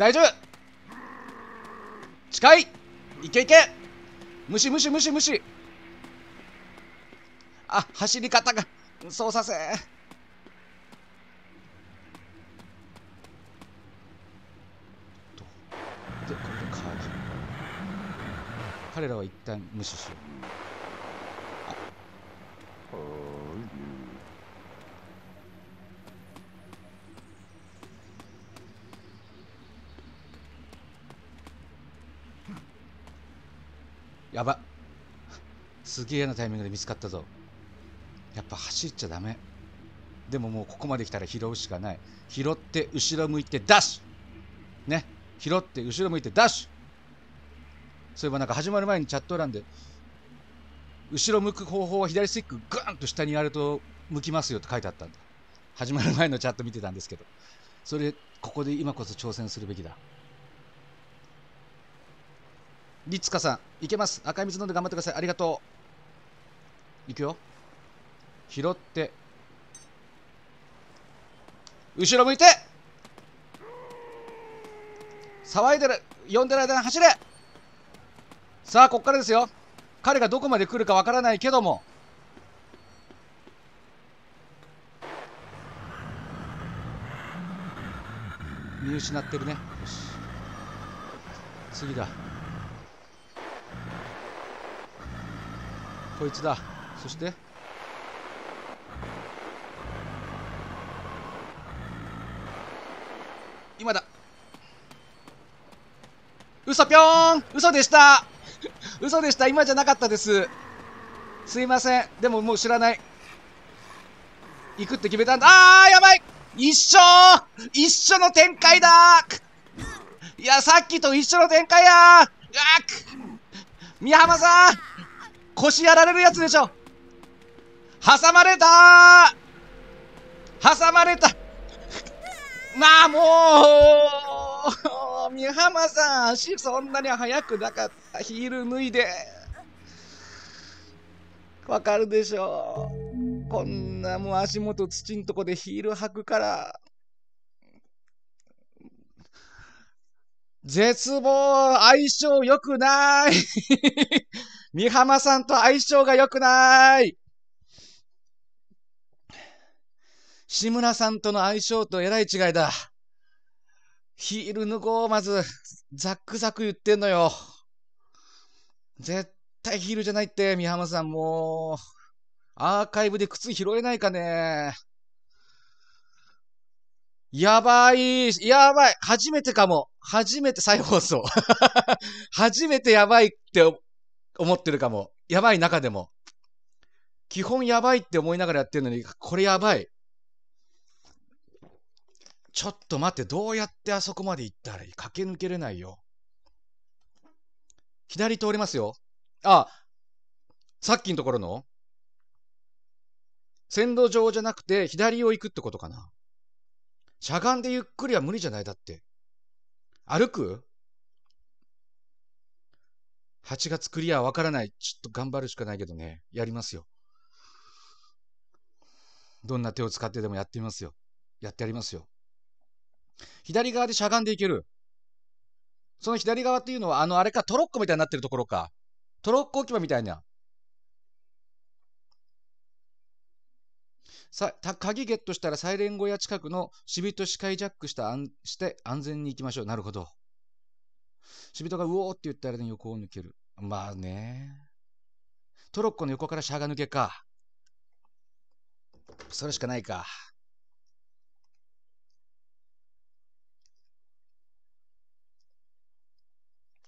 大丈夫近いいけいけ無視無視無視無視あ走り方が操作性彼らは一旦無視しようげえなタイミングで見つかったぞやっぱ走っちゃダメでももうここまで来たら拾うしかない拾って後ろ向いてダッシュね拾って後ろ向いてダッシュそういえばなんか始まる前にチャット欄で後ろ向く方法は左スティックグーンと下にやると向きますよって書いてあったんだ始まる前のチャット見てたんですけどそれここで今こそ挑戦するべきだツカさんいけます赤い水飲んで頑張ってくださいありがとういくよ拾って後ろ向いて騒いでる呼んでる間に走れさあこっからですよ彼がどこまで来るかわからないけども見失ってるねよし次だこいつだそして今だ嘘ぴょーん嘘でした <laughs> 嘘でした今じゃなかったですすいませんでももう知らない行くって決めたんだあーやばい一緒一緒の展開だいやさっきと一緒の展開やーうわっ宮浜さん腰やられるやつでしょ挟まれた挟まれたまあもう美浜さん足そんなに速くなかったヒール脱いでわかるでしょうこんなもう足元土んとこでヒール履くから絶望相性良くない美 <laughs> 浜さんと相性が良くない志村さんとの相性とえらい違いだ。ヒール抜こう、まず、ザックザク言ってんのよ。絶対ヒールじゃないって、美浜さんもう、アーカイブで靴拾えないかね。やばい、やばい、初めてかも。初めて再放送。<laughs> 初めてやばいって思ってるかも。やばい中でも。基本やばいって思いながらやってるのに、これやばい。ちょっと待って、どうやってあそこまで行ったらいい駆け抜けれないよ。左通りますよ。あ、さっきのところの線路上じゃなくて左を行くってことかな。しゃがんでゆっくりは無理じゃないだって。歩く ?8 月クリアわからない。ちょっと頑張るしかないけどね。やりますよ。どんな手を使ってでもやってみますよ。やってやりますよ。左側でしゃがんでいける。その左側っていうのは、あの、あれか、トロッコみたいになってるところか。トロッコ置き場みたいな。さ鍵ゲットしたらサイレン小屋近くの死人視界ジャックしたして安全に行きましょう。なるほど。死とがうおーって言ったら、ね、横を抜ける。まあね。トロッコの横からしゃが抜けか。それしかないか。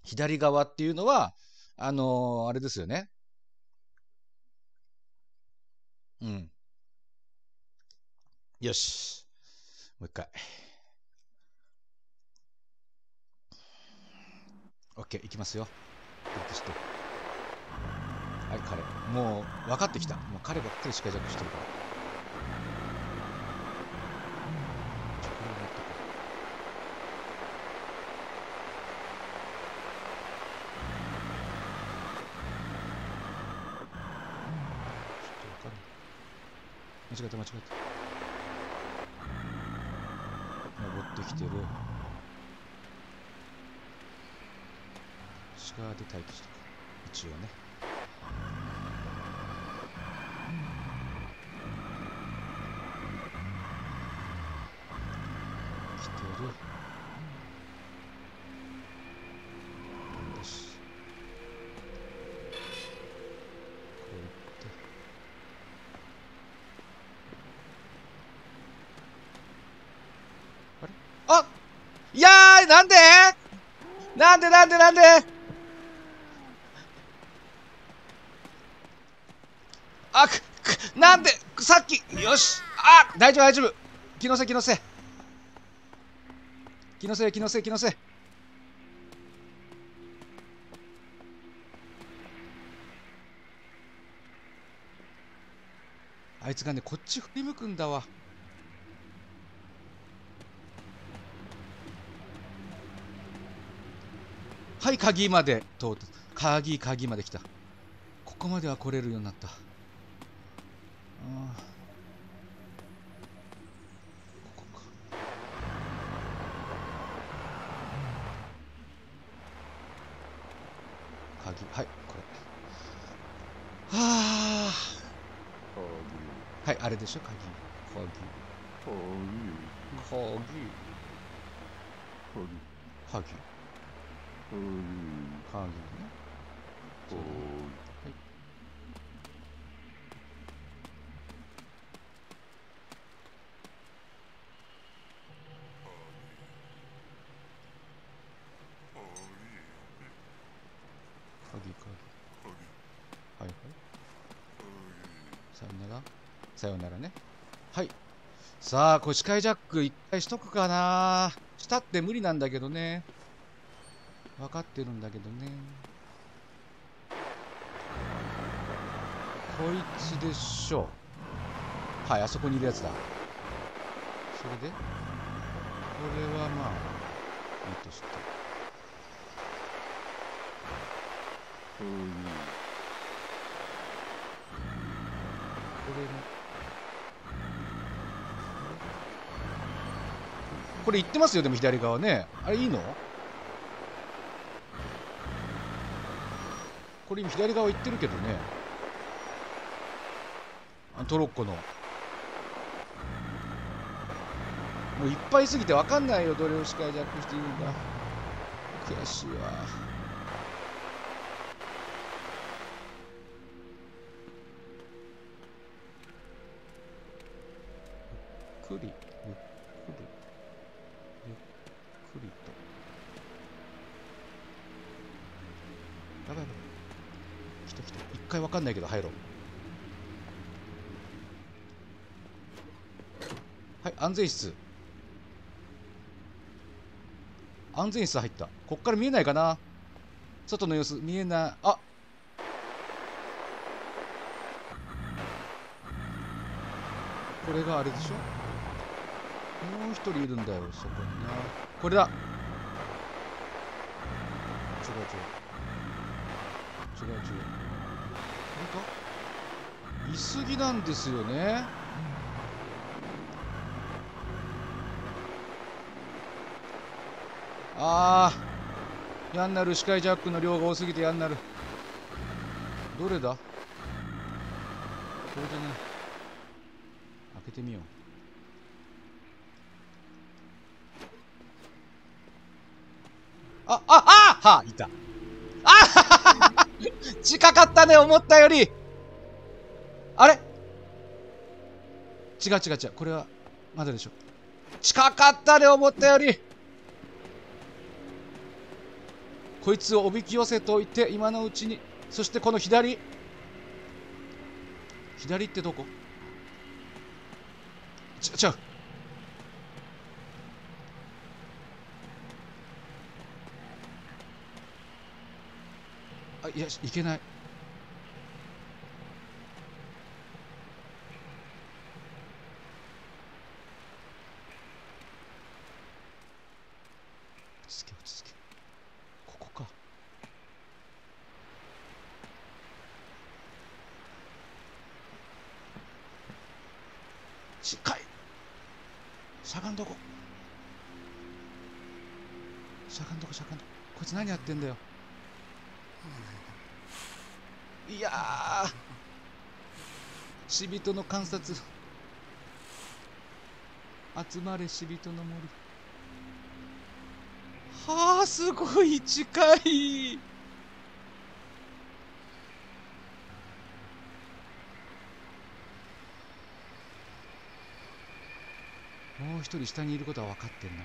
左側っていうのは、あのー、あれですよね。うん。よし。もう一回。OK、いきますよ。クリックして。はい、彼。もう分かってきた。もう彼ばっかりしか弱してるから。違えた間違えた登ってきてる鹿で待機してる一応ねなんでなんであくくなんでさっきよしあ大丈夫大丈夫気のせい気のせい気のせい気のせい気のせいあいつがねこっち振り向くんだわ鍵まで通った。鍵、鍵まで来た。ここまでは来れるようになった。ああ。鍵はいこれはあはいあれでしょ鍵鍵鍵鍵鍵うい感じでねはいはいはいさよならさよならねはいさあ腰替えジャック一回しとくかなしたって無理なんだけどね分かってるんだけどねこいつでしょはいあそこにいるやつだそれでこれはまあいいとしてこういうこれもこれ行ってますよでも左側ねあれいいのこれ今左側行ってるけどねトロッコのもういっぱいすぎて分かんないよどれを視界ジャックしていいんだ悔しいわ。んないけど入ろうはい安全室安全室入ったこっから見えないかな外の様子見えないあこれがあれでしょもう一人いるんだよそこになこれだ違う違う違う違ういすぎなんですよねああ、やんなる視界ジャックの量が多すぎてやんなるどれだこれじゃない開けてみようあ、あ、あはあ、いた。近かったね、思ったより。あれ違う違う違う。これは、まだでしょ。近かったね、思ったより。こいつをおびき寄せておいて、今のうちに。そしてこの左。左ってどこち、違う。いやいけない人の観察集まれ死人の森はあすごい近いもう一人下にいることは分かってんだよ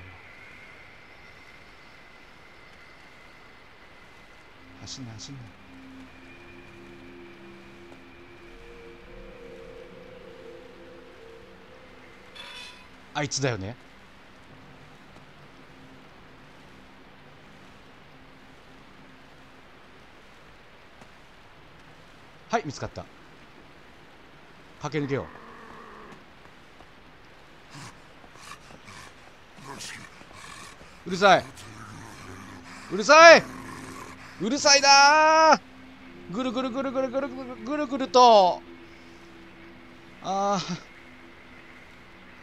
走んな走んなあいつだよねはい見つかった駆け抜けよううるさいうるさいうるさいなぐるぐるぐるぐるぐるぐるぐるとああ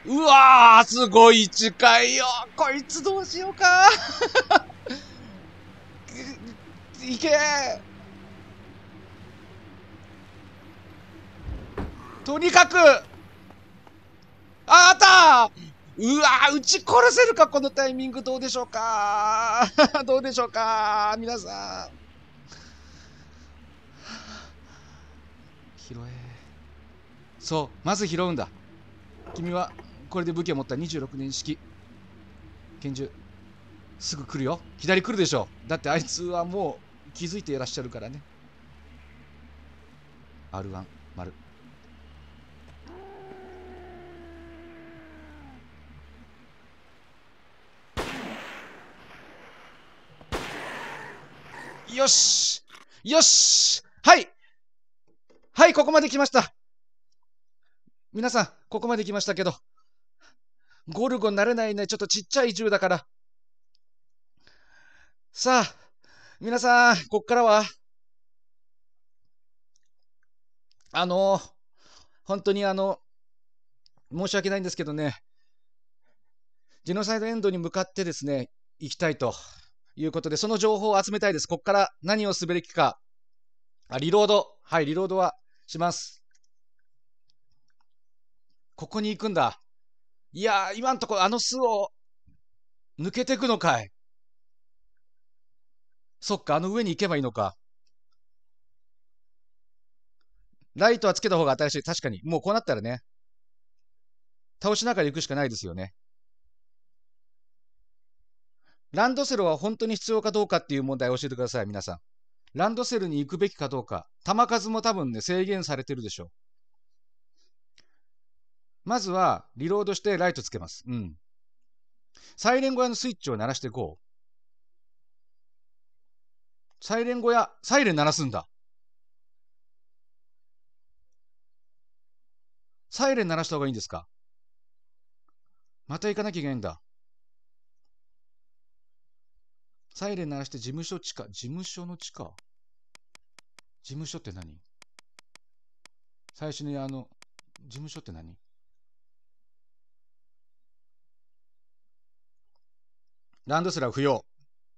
うわー、すごい近いよ。こいつどうしようか。<laughs> いけとにかくああったうわー、撃ち殺せるか、このタイミング、どうでしょうか <laughs> どうでしょうか皆さん。拾え。そう、まず拾うんだ。君はこれで武器を持った26年式拳銃すぐ来るよ左来るでしょだってあいつはもう気づいていらっしゃるからね R1 丸よしよしはいはい、ここまで来ました皆さん、ここまで来ましたけど、ゴルゴになれないね。ちょっとちっちゃい銃だから。さあ、皆さん、こっからは、あの、本当にあの、申し訳ないんですけどね、ジノサイドエンドに向かってですね、行きたいということで、その情報を集めたいです。ここから何をすべきか。あ、リロード。はい、リロードはします。ここに行くんだ。いやー、今んとこあの巣を抜けてくのかい。そっか、あの上に行けばいいのか。ライトはつけた方が新しい。確かに。もうこうなったらね。倒しながら行くしかないですよね。ランドセルは本当に必要かどうかっていう問題を教えてください、皆さん。ランドセルに行くべきかどうか。球数も多分ね、制限されてるでしょう。まずは、リロードしてライトつけます。うん。サイレン小屋のスイッチを鳴らしていこう。サイレン小屋、サイレン鳴らすんだ。サイレン鳴らした方がいいんですかまた行かなきゃいけないんだ。サイレン鳴らして事務所地下。事務所の地下事務所って何最初にあの、事務所って何ランドセルは不要。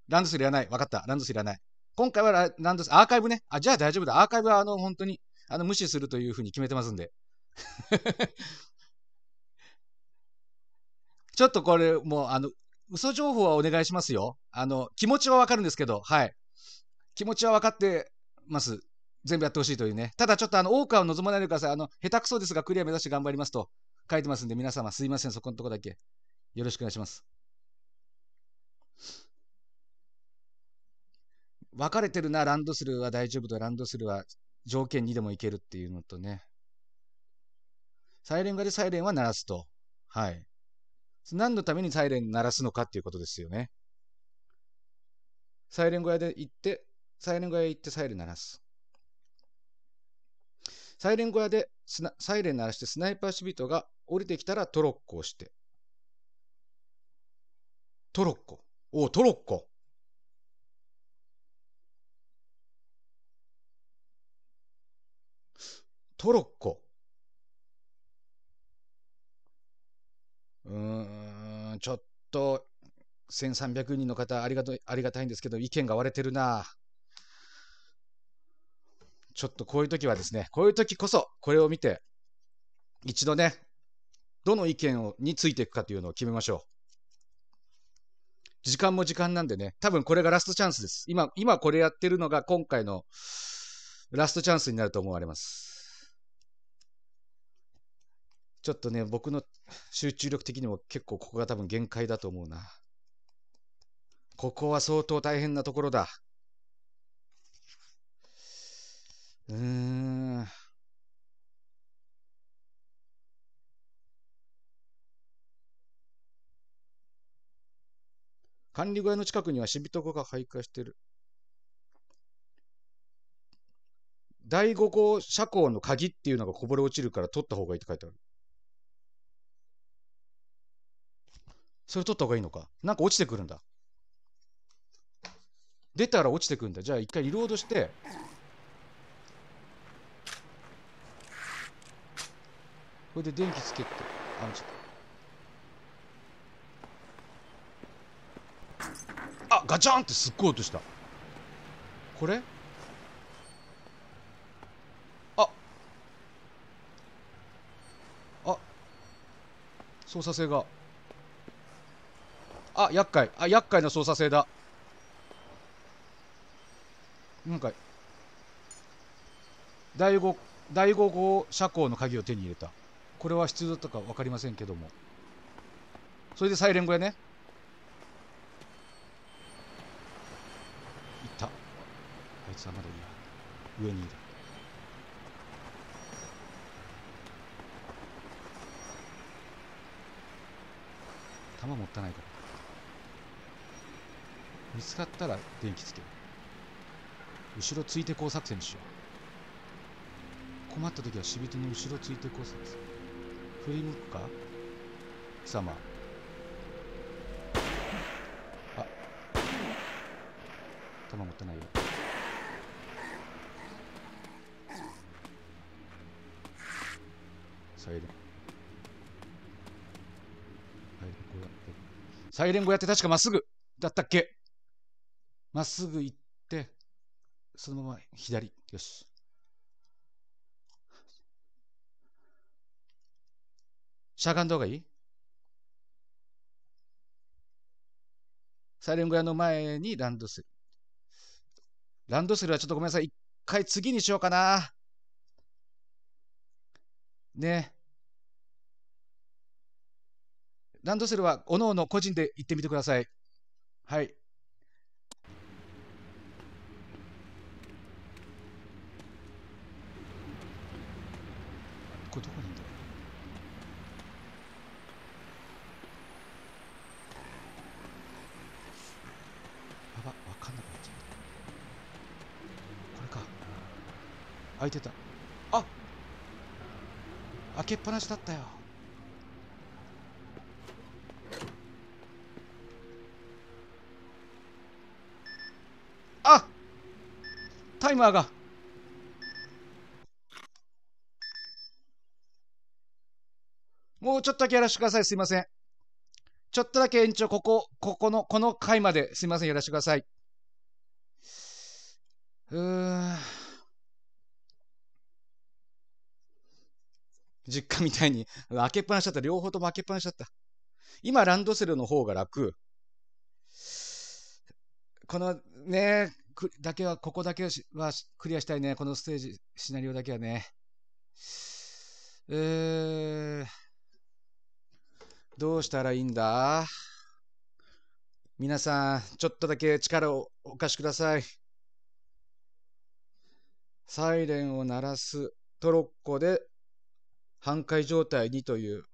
ランドセルいらない。わかった。ランドセルいらない。今回はランドセル、アーカイブね。あ、じゃあ大丈夫だ。アーカイブは、あの、本当に、あの、無視するというふうに決めてますんで。<laughs> ちょっとこれ、もう、あの、嘘情報はお願いしますよ。あの、気持ちはわかるんですけど、はい。気持ちは分かってます。全部やってほしいというね。ただちょっとあの、大川を望まないでください。あの、下手くそですがクリア目指して頑張りますと書いてますんで、皆様すいません、そこのとこだけ。よろしくお願いします。分かれてるな、ランドスルーは大丈夫と、ランドスルーは条件にでもいけるっていうのとね。サイレンがでサイレンは鳴らすと。はい。何のためにサイレン鳴らすのかっていうことですよね。サイレン小屋で行って、サイレン小屋行ってサイレン鳴らす。サイレン小屋でサイレン鳴らしてスナイパーシビトが降りてきたらトロッコをして。トロッコ。おトロッコ。トロッコ。うーん、ちょっと、1300人の方、ありがと、ありがたいんですけど、意見が割れてるな。ちょっとこういう時はですね、こういう時こそ、これを見て、一度ね、どの意見をについていくかというのを決めましょう。時間も時間なんでね、多分これがラストチャンスです。今、今これやってるのが今回のラストチャンスになると思われます。ちょっとね、僕の集中力的にも結構ここが多分限界だと思うな。ここは相当大変なところだ。うーん。管理小屋の近くにはトコが徘徊してる。第五号車高の鍵っていうのがこぼれ落ちるから取った方がいいって書いてある。それ取った方がいいのか。なんか落ちてくるんだ。出たら落ちてくるんだ。じゃあ一回リロードして。これで電気つけて。あ、ちょっと。あ、ガチャンってすっごい音した。これああ操作性が。あ、厄介。あ、厄介な操作性だ。なんか、第5、第五号車庫の鍵を手に入れた。これは必要だったか分かりませんけども。それでサイレン小屋ね。行った。あいつはまだいいや。上にいる。弾持ってないから。見つかったら電気つける後ろついてこう作戦にしよう困った時は死人の後ろついてこう作戦振り向くか貴様あ弾持ってないよサイレンサイレン語やってサイレンやって確かまっすぐだったっけまっすぐ行って、そのまま左。よし。しゃがんだ方がいいサイレン小屋の前にランドセル。ランドセルはちょっとごめんなさい。一回次にしようかな。ねランドセルは各々個人で行ってみてください。はい。こどこなんだろうば分かんなくなっちゃったこれか開いてたあ開けっぱなしだったよあタイマーがもうちょっとだけやらせてください。すいません。ちょっとだけ延長、ここ、ここの、この回まですいません。やらせてください。うーん。実家みたいに、開けっぱなしだった。両方とも開けっぱなしだった。今、ランドセルの方が楽。このね、だけは、ここだけはクリアしたいね。このステージ、シナリオだけはね。えーどうしたらいいんだ皆さん、ちょっとだけ力をお貸しください。サイレンを鳴らすトロッコで半壊状態にという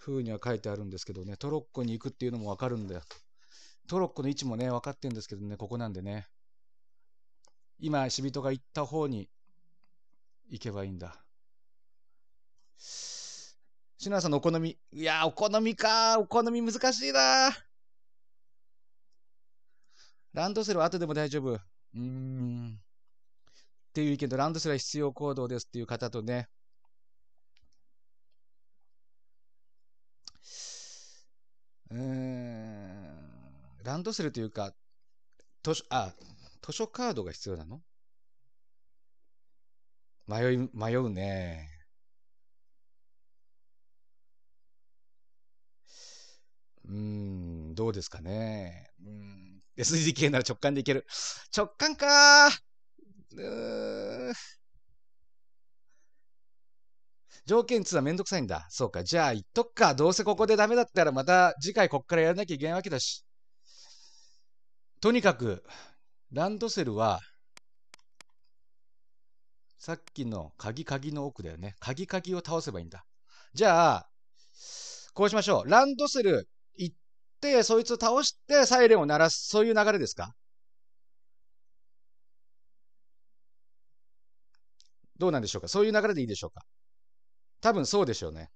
風には書いてあるんですけどね、トロッコに行くっていうのもわかるんだよ。トロッコの位置もね、分かってるんですけどね、ここなんでね。今、死人が行った方に行けばいいんだ。シナさんのお好み。いやー、お好みかお好み難しいなランドセルは後でも大丈夫。うーん。っていう意見と、ランドセルは必要行動ですっていう方とね。うん。ランドセルというか、図書、あ、図書カードが必要なの迷い、迷うね。うーん、どうですかね。うん、SDK なら直感でいける。直感かー。条件2はめんどくさいんだ。そうか。じゃあ、言っとくか。どうせここでダメだったらまた次回こっからやらなきゃいけないわけだし。とにかく、ランドセルは、さっきの鍵鍵の奥だよね。鍵鍵を倒せばいいんだ。じゃあ、こうしましょう。ランドセル、そいつを倒して、サイレンを鳴らす、そういう流れですかどうなんでしょうかそういう流れでいいでしょうか多分そうでしょうね。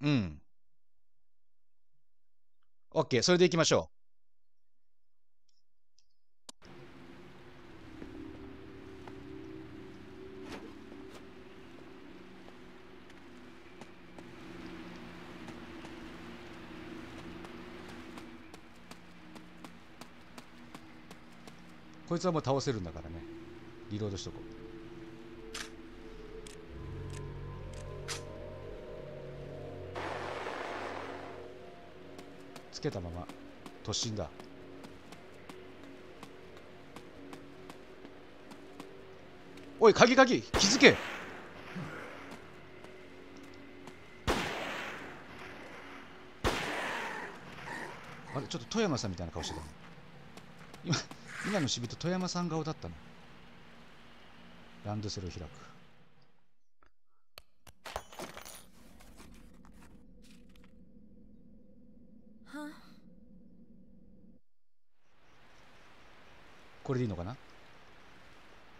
うん。OK、それでいきましょう。こいつはもう倒せるんだからねリロードしとこうつけたまま突進だおい鍵鍵気づけあれちょっと富山さんみたいな顔してたね今のし人富山さん顔だったのランドセルを開くこれでいいのかな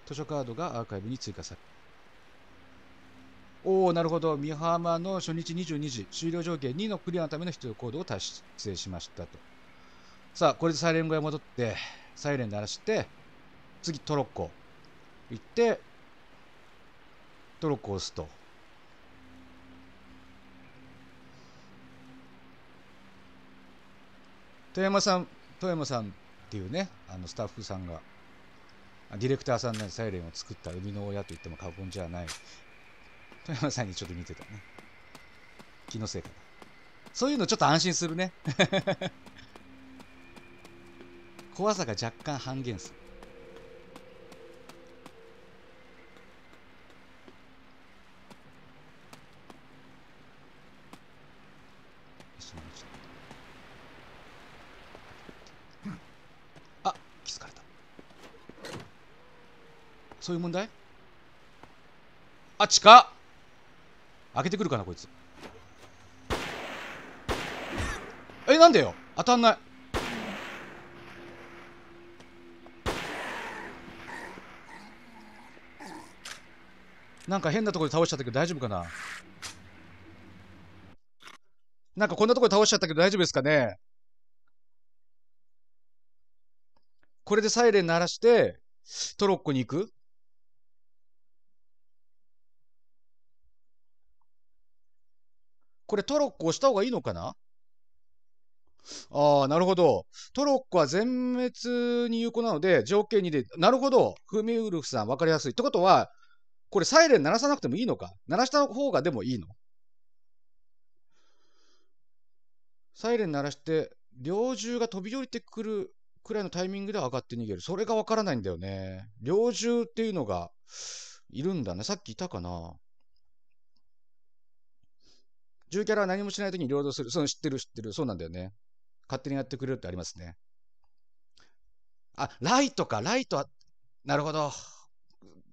図書カードがアーカイブに追加されおおなるほど美浜の初日22時終了条件2のクリアのための必要行動を達成しましたとさあこれでサイレン語へ戻ってサイレン鳴らして次トロッコ行ってトロッコ押すと。富山さん富山さんっていうねあのスタッフさんがディレクターさんなりサイレンを作った生みの親と言っても過言じゃない富山さんにちょっと見てたね気のせいかなそういうのちょっと安心するね怖さが若干半減するあ気づかれたそういう問題あ近っ開けてくるかなこいつえなんでよ当たんないなんか変なところで倒しちゃったけど大丈夫かななんかこんなところで倒しちゃったけど大丈夫ですかねこれでサイレン鳴らして、トロッコに行くこれトロッコ押した方がいいのかなああ、なるほど。トロッコは全滅に有効なので、条件にで、なるほど。フミウルフさん、わかりやすい。ってことは、これサイレン鳴らさなくてもいいのか鳴らした方がでもいいのサイレン鳴らして、猟銃が飛び降りてくるくらいのタイミングで上がって逃げる。それがわからないんだよね。猟銃っていうのがいるんだね。さっきいたかな銃キャラは何もしないときに領土する。その知ってる知ってる。そうなんだよね。勝手にやってくれるってありますね。あ、ライトか、ライトは、なるほど。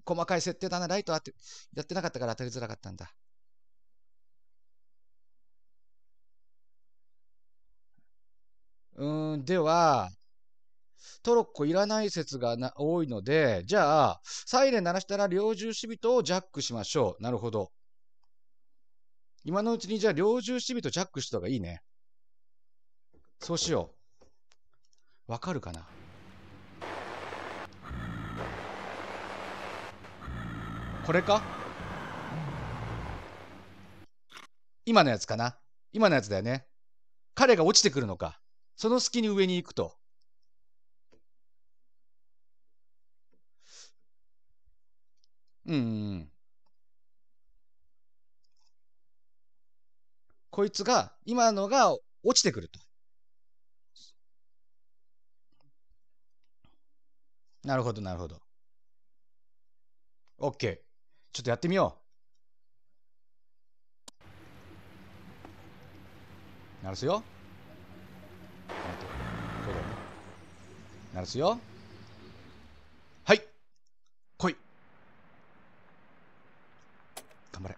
細かい設定だな、ライトあって、やってなかったから当たりづらかったんだ。うん、では、トロッコいらない説がな多いので、じゃあ、サイレン鳴らしたら猟銃死人をジャックしましょう。なるほど。今のうちにじゃあ猟銃死人ジャックした方がいいね。そうしよう。わかるかなこれか今のやつかな今のやつだよね。彼が落ちてくるのか。その隙に上に行くと。うん、うん。こいつが、今のが落ちてくると。なるほど、なるほど。OK。ちょっとやってみよう鳴らすよ鳴らすよはい来い頑張れ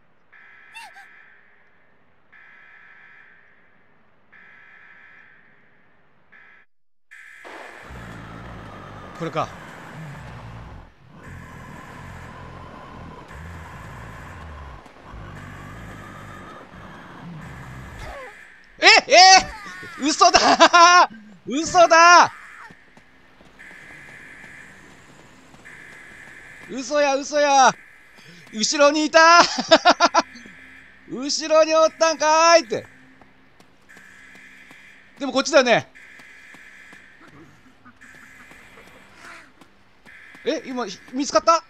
これかええ嘘だ嘘だ嘘や嘘や後ろにいた後ろにおったんかいってでもこっちだよねえ今見つかった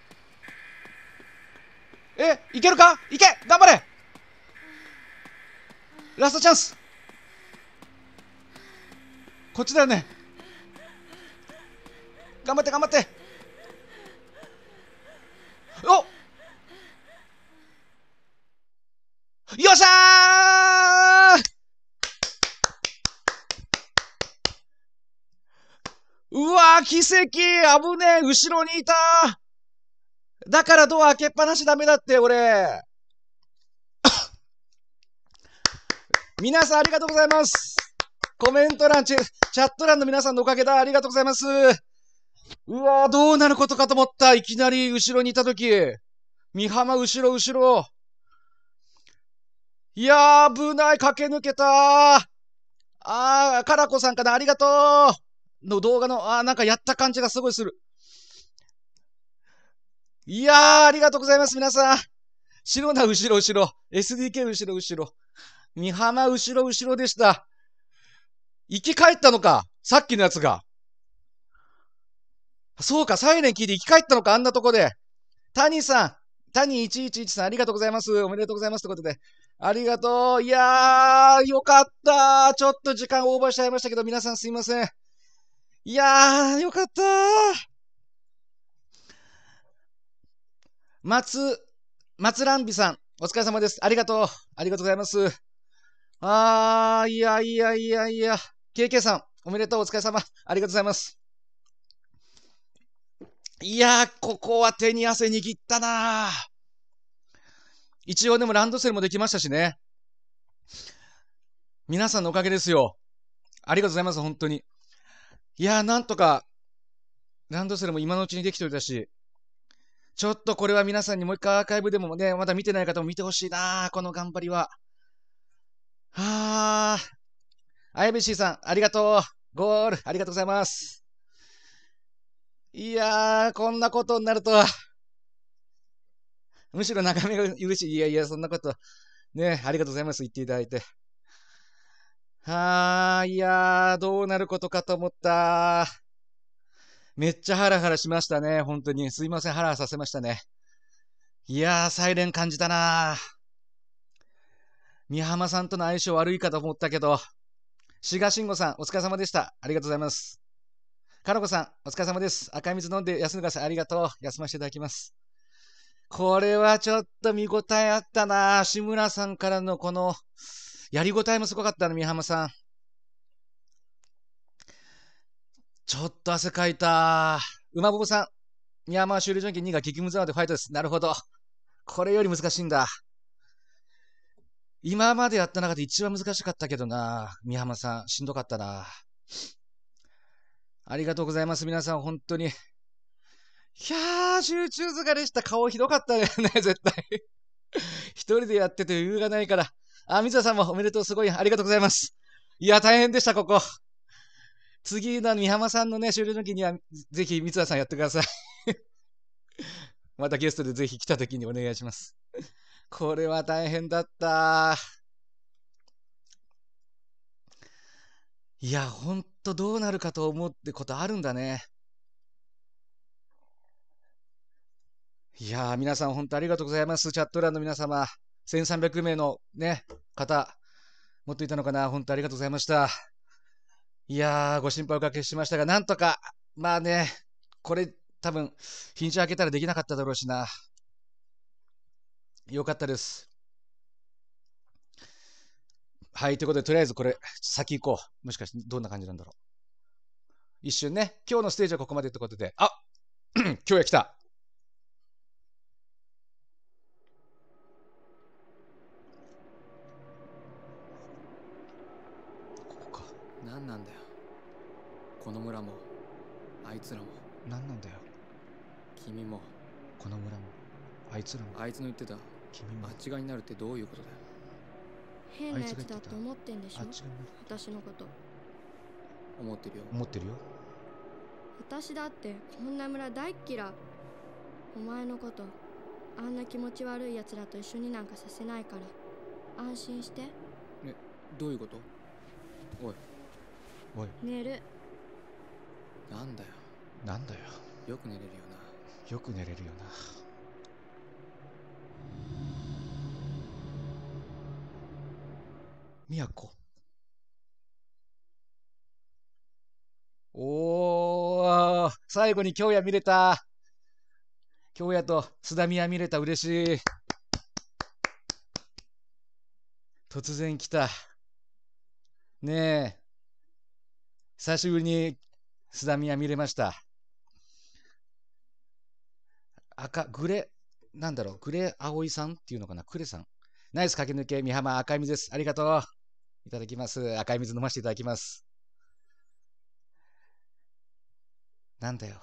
えいけるかいけ頑張れラストチャンスこっちだね頑張って頑張っておよっしゃーうわー奇跡危ねえ後ろにいただからドア開けっぱなしダメだって俺 <coughs> 皆さんありがとうございますコメント欄、チチャット欄の皆さんのおかげだ。ありがとうございます。うわーどうなることかと思った。いきなり後ろにいたとき。三浜後ろ後ろ。いやー、危ない。駆け抜けたー。あー、カラコさんかな。ありがとう。の動画の、あー、なんかやった感じがすごいする。いやー、ありがとうございます。皆さん。白な後ろ後ろ。SDK 後ろ後ろ。三浜後ろ後ろでした。生き返ったのかさっきのやつが。そうか、サイレン聞いて生き返ったのかあんなとこで。谷さん、谷111さんありがとうございます。おめでとうございます。ということで。ありがとう。いやー、よかったちょっと時間オーバーしちゃいましたけど、皆さんすいません。いやー、よかった松、松蘭美さん、お疲れ様です。ありがとう。ありがとうございます。あー、いやいやいやいや。KK さん、おめでとう、お疲れ様。ありがとうございます。いやー、ここは手に汗握ったな一応でもランドセルもできましたしね。皆さんのおかげですよ。ありがとうございます、本当に。いやー、なんとか、ランドセルも今のうちにできておいたし、ちょっとこれは皆さんにもう一回アーカイブでもね、まだ見てない方も見てほしいなこの頑張りは。はー、IBC さん、ありがとう。ゴール、ありがとうございます。いやー、こんなことになるとは。むしろ眺めが嬉しい。いやいや、そんなこと。ね、ありがとうございます。言っていただいて。はー、いやー、どうなることかと思った。めっちゃハラハラしましたね。本当に。すいません。ハラハラさせましたね。いやー、サイレン感じたなー。美浜さんとの相性悪いかと思ったけど、志賀慎吾さん、お疲れ様でした。ありがとうございます。かのこさん、お疲れ様です。赤い水飲んで休んでください。ありがとう。休ませていただきます。これはちょっと見応えあったな志村さんからのこの、やり応えもすごかったな、三浜さん。ちょっと汗かいた。馬ボボさん。ミヤマー終了条件2が激ムズなのでファイトです。なるほど。これより難しいんだ。今までやった中で一番難しかったけどな。三浜さん、しんどかったな。ありがとうございます。皆さん、本当に。いやー、集中疲れした顔ひどかったよね、<laughs> 絶対。一人でやってて余裕がないから。あ、水田さんもおめでとう、すごい。ありがとうございます。いや、大変でした、ここ。次の三浜さんのね、終了の時には、ぜひ、三田さんやってください。<laughs> またゲストでぜひ来た時にお願いします。これは大変だった。いや、ほんとどうなるかと思うってことあるんだね。いやー、皆さん本当ありがとうございます。チャット欄の皆様。1300名のね、方、持っていたのかな。本当ありがとうございました。いやー、ご心配おかけしましたが、なんとか、まあね、これ多分、品種開けたらできなかっただろうしな。よかったです。はい、ということで、とりあえずこれ、先行こう。もしかして、どんな感じなんだろう。一瞬ね、今日のステージはここまでってことで、あ <clears throat> 今日や来た。ここか。何なんだよ。この村も、あいつらも。何なんだよ。君も。この村も、あいつらも。あいつの言ってた。君間違いになるってどういうことだよ変なやつだと思ってんでしょ私のこと思ってるよ思ってるよ私だってこんな村大っ嫌いお前のことあんな気持ち悪いやつらと一緒になんかさせないから安心してねどういうことおいおい寝るなんだよなんだよよく寝れるよなよく寝れるよな都。おー、最後に京也見れた。京也と須田宮見れた、嬉しい。突然来た。ねえ、久しぶりに須田宮見れました。赤、グレ、なんだろう、グレ葵さんっていうのかな、クレさん。ナイス駆け抜け、美浜、赤い水です。ありがとう。いただきます。赤い水飲ませていただきます。なんだよ。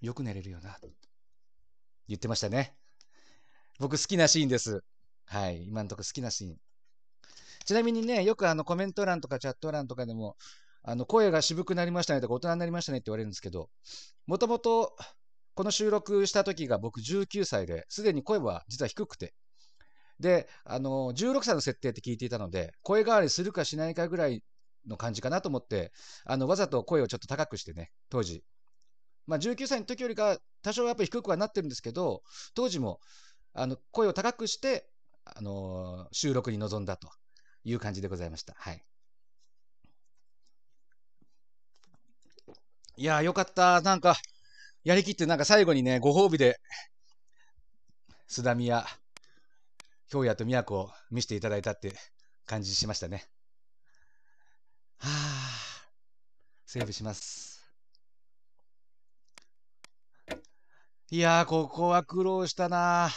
よく寝れるよな。言ってましたね。僕好きなシーンです。はい。今のとこ好きなシーン。ちなみにね、よくあのコメント欄とかチャット欄とかでも、あの声が渋くなりましたねとか大人になりましたねって言われるんですけど、もともとこの収録した時が僕19歳で、すでに声は実は低くて、で、あの、16歳の設定って聞いていたので、声変わりするかしないかぐらいの感じかなと思って、あの、わざと声をちょっと高くしてね、当時。まあ、19歳の時よりか、多少やっぱり低くはなってるんですけど、当時も、あの、声を高くして、あの、収録に臨んだという感じでございました。はい。いやよかった。なんか、やりきって、なんか最後にね、ご褒美で、須田宮、京也と宮子を見せていただいたって感じしましたね。はあ、セーブします。いやー、ここは苦労したな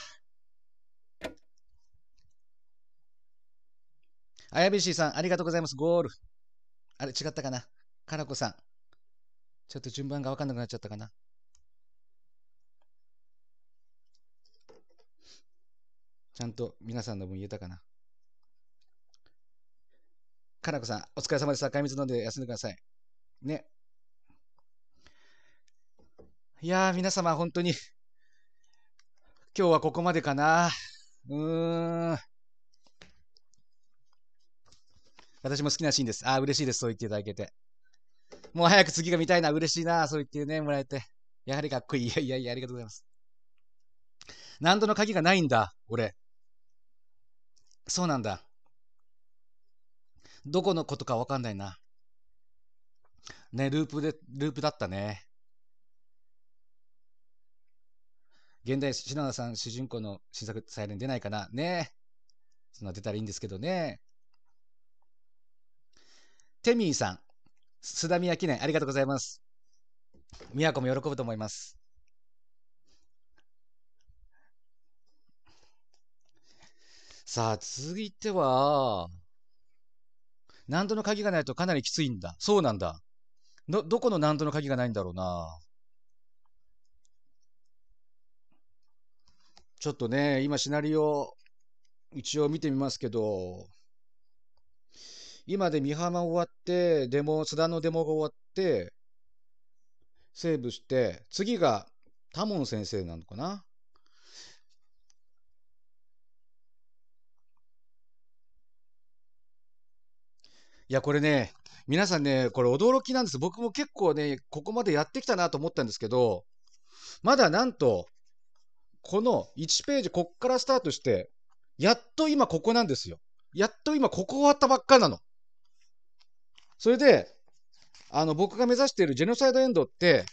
あやびしーさん、ありがとうございます。ゴール。あれ、違ったかなかなこさん。ちょっと順番が分かんなくなっちゃったかなちゃんと皆さんの分言えたかな。かなこさん、お疲れ様です。赤い水飲んで休んでください。ね。いやー、皆様、本当に、今日はここまでかな。うーん。私も好きなシーンです。ああ、嬉しいです。そう言っていただけて。もう早く次が見たいな。嬉しいな。そう言ってね、もらえて。やはりかっこいい。いやいやいや、ありがとうございます。何度の鍵がないんだ、俺。そうなんだ。どこのことかわかんないな。ね、ループで、ループだったね。現代、篠田さん主人公の新作サイレン出ないかな。ねそんな出たらいいんですけどね。テミーさん、津田宮記念、ありがとうございます。宮子も喜ぶと思います。さあ、続いては、難度の鍵がないとかなりきついんだ。そうなんだ。ど、どこの難度の鍵がないんだろうな。ちょっとね、今シナリオ、一応見てみますけど、今で美浜終わって、デモ、津田のデモが終わって、セーブして、次がタモン先生なのかないや、これね、皆さんね、これ驚きなんです。僕も結構ね、ここまでやってきたなと思ったんですけど、まだなんと、この1ページ、こっからスタートして、やっと今ここなんですよ。やっと今ここ終わったばっかなの。それで、あの、僕が目指しているジェノサイドエンドって、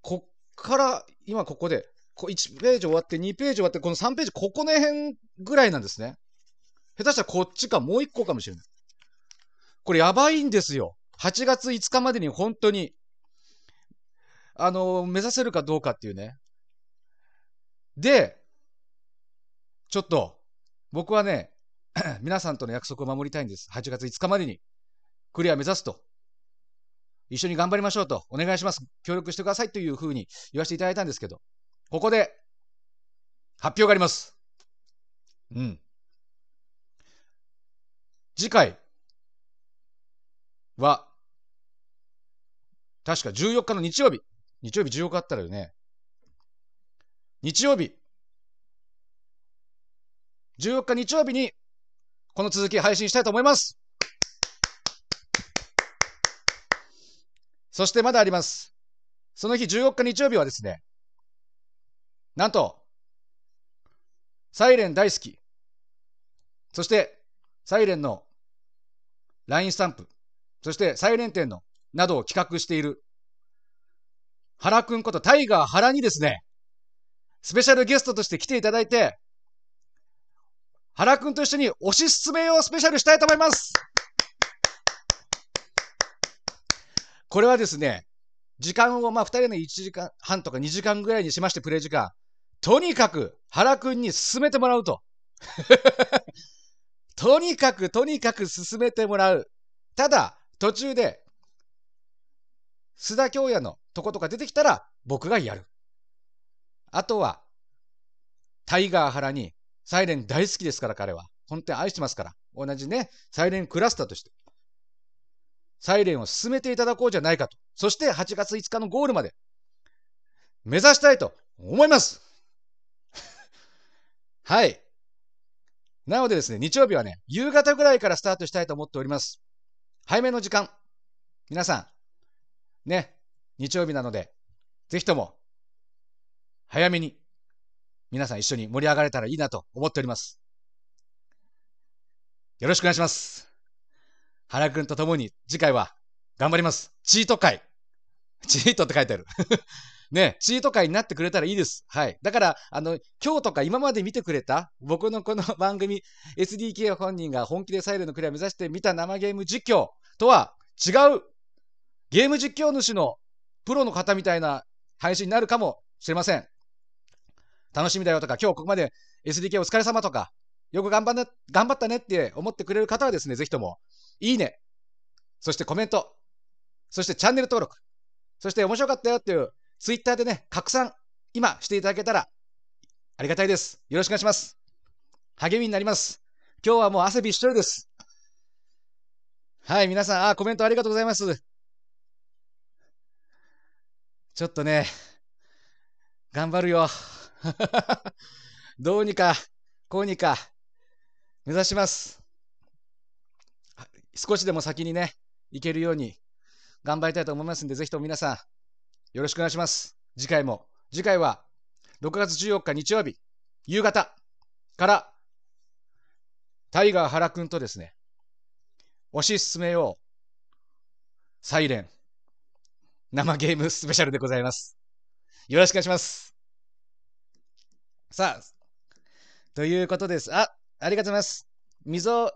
こっから今ここで、1ページ終わって、2ページ終わって、この3ページ、ここの辺ぐらいなんですね。下手したらこっちか、もう1個かもしれない。これやばいんですよ。8月5日までに本当に、あの、目指せるかどうかっていうね。で、ちょっと、僕はね、<clears throat> 皆さんとの約束を守りたいんです。8月5日までに、クリア目指すと。一緒に頑張りましょうと、お願いします。協力してくださいというふうに言わせていただいたんですけど、ここで、発表があります。うん。次回、は、確か14日の日曜日。日曜日14日あったらよね。日曜日。14日日曜日に、この続き配信したいと思います。そしてまだあります。その日14日日曜日はですね、なんと、サイレン大好き。そして、サイレンの LINE スタンプ。そしてサイレン店の、などを企画している、原くんことタイガー原にですね、スペシャルゲストとして来ていただいて、原くんと一緒に推し進めようスペシャルしたいと思いますこれはですね、時間をまあ二人の1時間半とか2時間ぐらいにしまして、プレイ時間。とにかく原くんに進めてもらうと。<laughs> とにかく、とにかく進めてもらう。ただ、途中で、須田京也のとことか出てきたら、僕がやる。あとは、タイガー原に、サイレン大好きですから、彼は。本当に愛してますから。同じね、サイレンクラスターとして、サイレンを進めていただこうじゃないかと。そして、8月5日のゴールまで、目指したいと思います <laughs> はい。なのでですね、日曜日はね、夕方ぐらいからスタートしたいと思っております。早めの時間、皆さん、ね、日曜日なので、ぜひとも、早めに、皆さん一緒に盛り上がれたらいいなと思っております。よろしくお願いします。原くんと共に次回は頑張ります。チート会。チートって書いてある。<laughs> ね、チート会になってくれたらいいです。はい。だから、あの、今日とか今まで見てくれた、僕のこの番組、SDK 本人が本気でサイレンのクリア目指してみた生ゲーム実況。とは違うゲーム実況主のプロの方みたいな配信になるかもしれません。楽しみだよとか、今日ここまで SDK お疲れ様とか、よく頑張,、頑張ったねって思ってくれる方はですね、ぜひとも、いいね、そしてコメント、そしてチャンネル登録、そして面白かったよっていうツイッターでね、拡散、今していただけたらありがたいです。よろしくお願いします。励みになります。今日はもう汗びっしょりです。はい、皆さん、あ、コメントありがとうございます。ちょっとね、頑張るよ。<laughs> どうにか、こうにか、目指します。少しでも先にね、行けるように頑張りたいと思いますんで、ぜひとも皆さん、よろしくお願いします。次回も。次回は、6月14日日曜日、夕方から、タイガー原くんとですね、推し進めよう。サイレン。生ゲームスペシャルでございます。よろしくお願いします。さあ、ということです。あ、ありがとうございます。溝、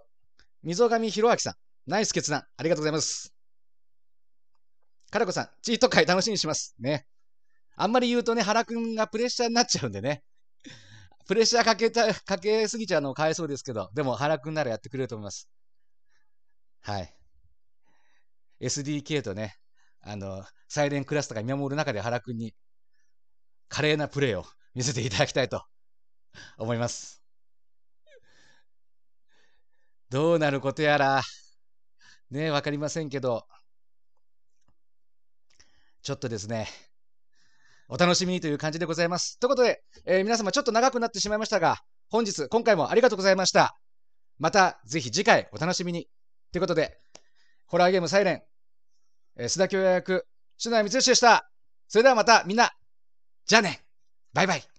溝上弘明さん、ナイス決断、ありがとうございます。かなこさん、チート会楽しみにします。ね。あんまり言うとね、原くんがプレッシャーになっちゃうんでね。プレッシャーかけた、かけすぎちゃうのを変えそうですけど、でも原くんならやってくれると思います。はい。SDK とね、あの、サイレンクラスとか見守る中で原くんに、華麗なプレーを <laughs> 見せていただきたいと思います。どうなることやら、ね、わかりませんけど、ちょっとですね、お楽しみにという感じでございます。ということで、えー、皆様ちょっと長くなってしまいましたが、本日、今回もありがとうございました。また、ぜひ次回お楽しみに。ということで、ホラーゲームサイレン、えー、須田京也役、篠谷光義でした。それではまたみんな、じゃあねバイバイ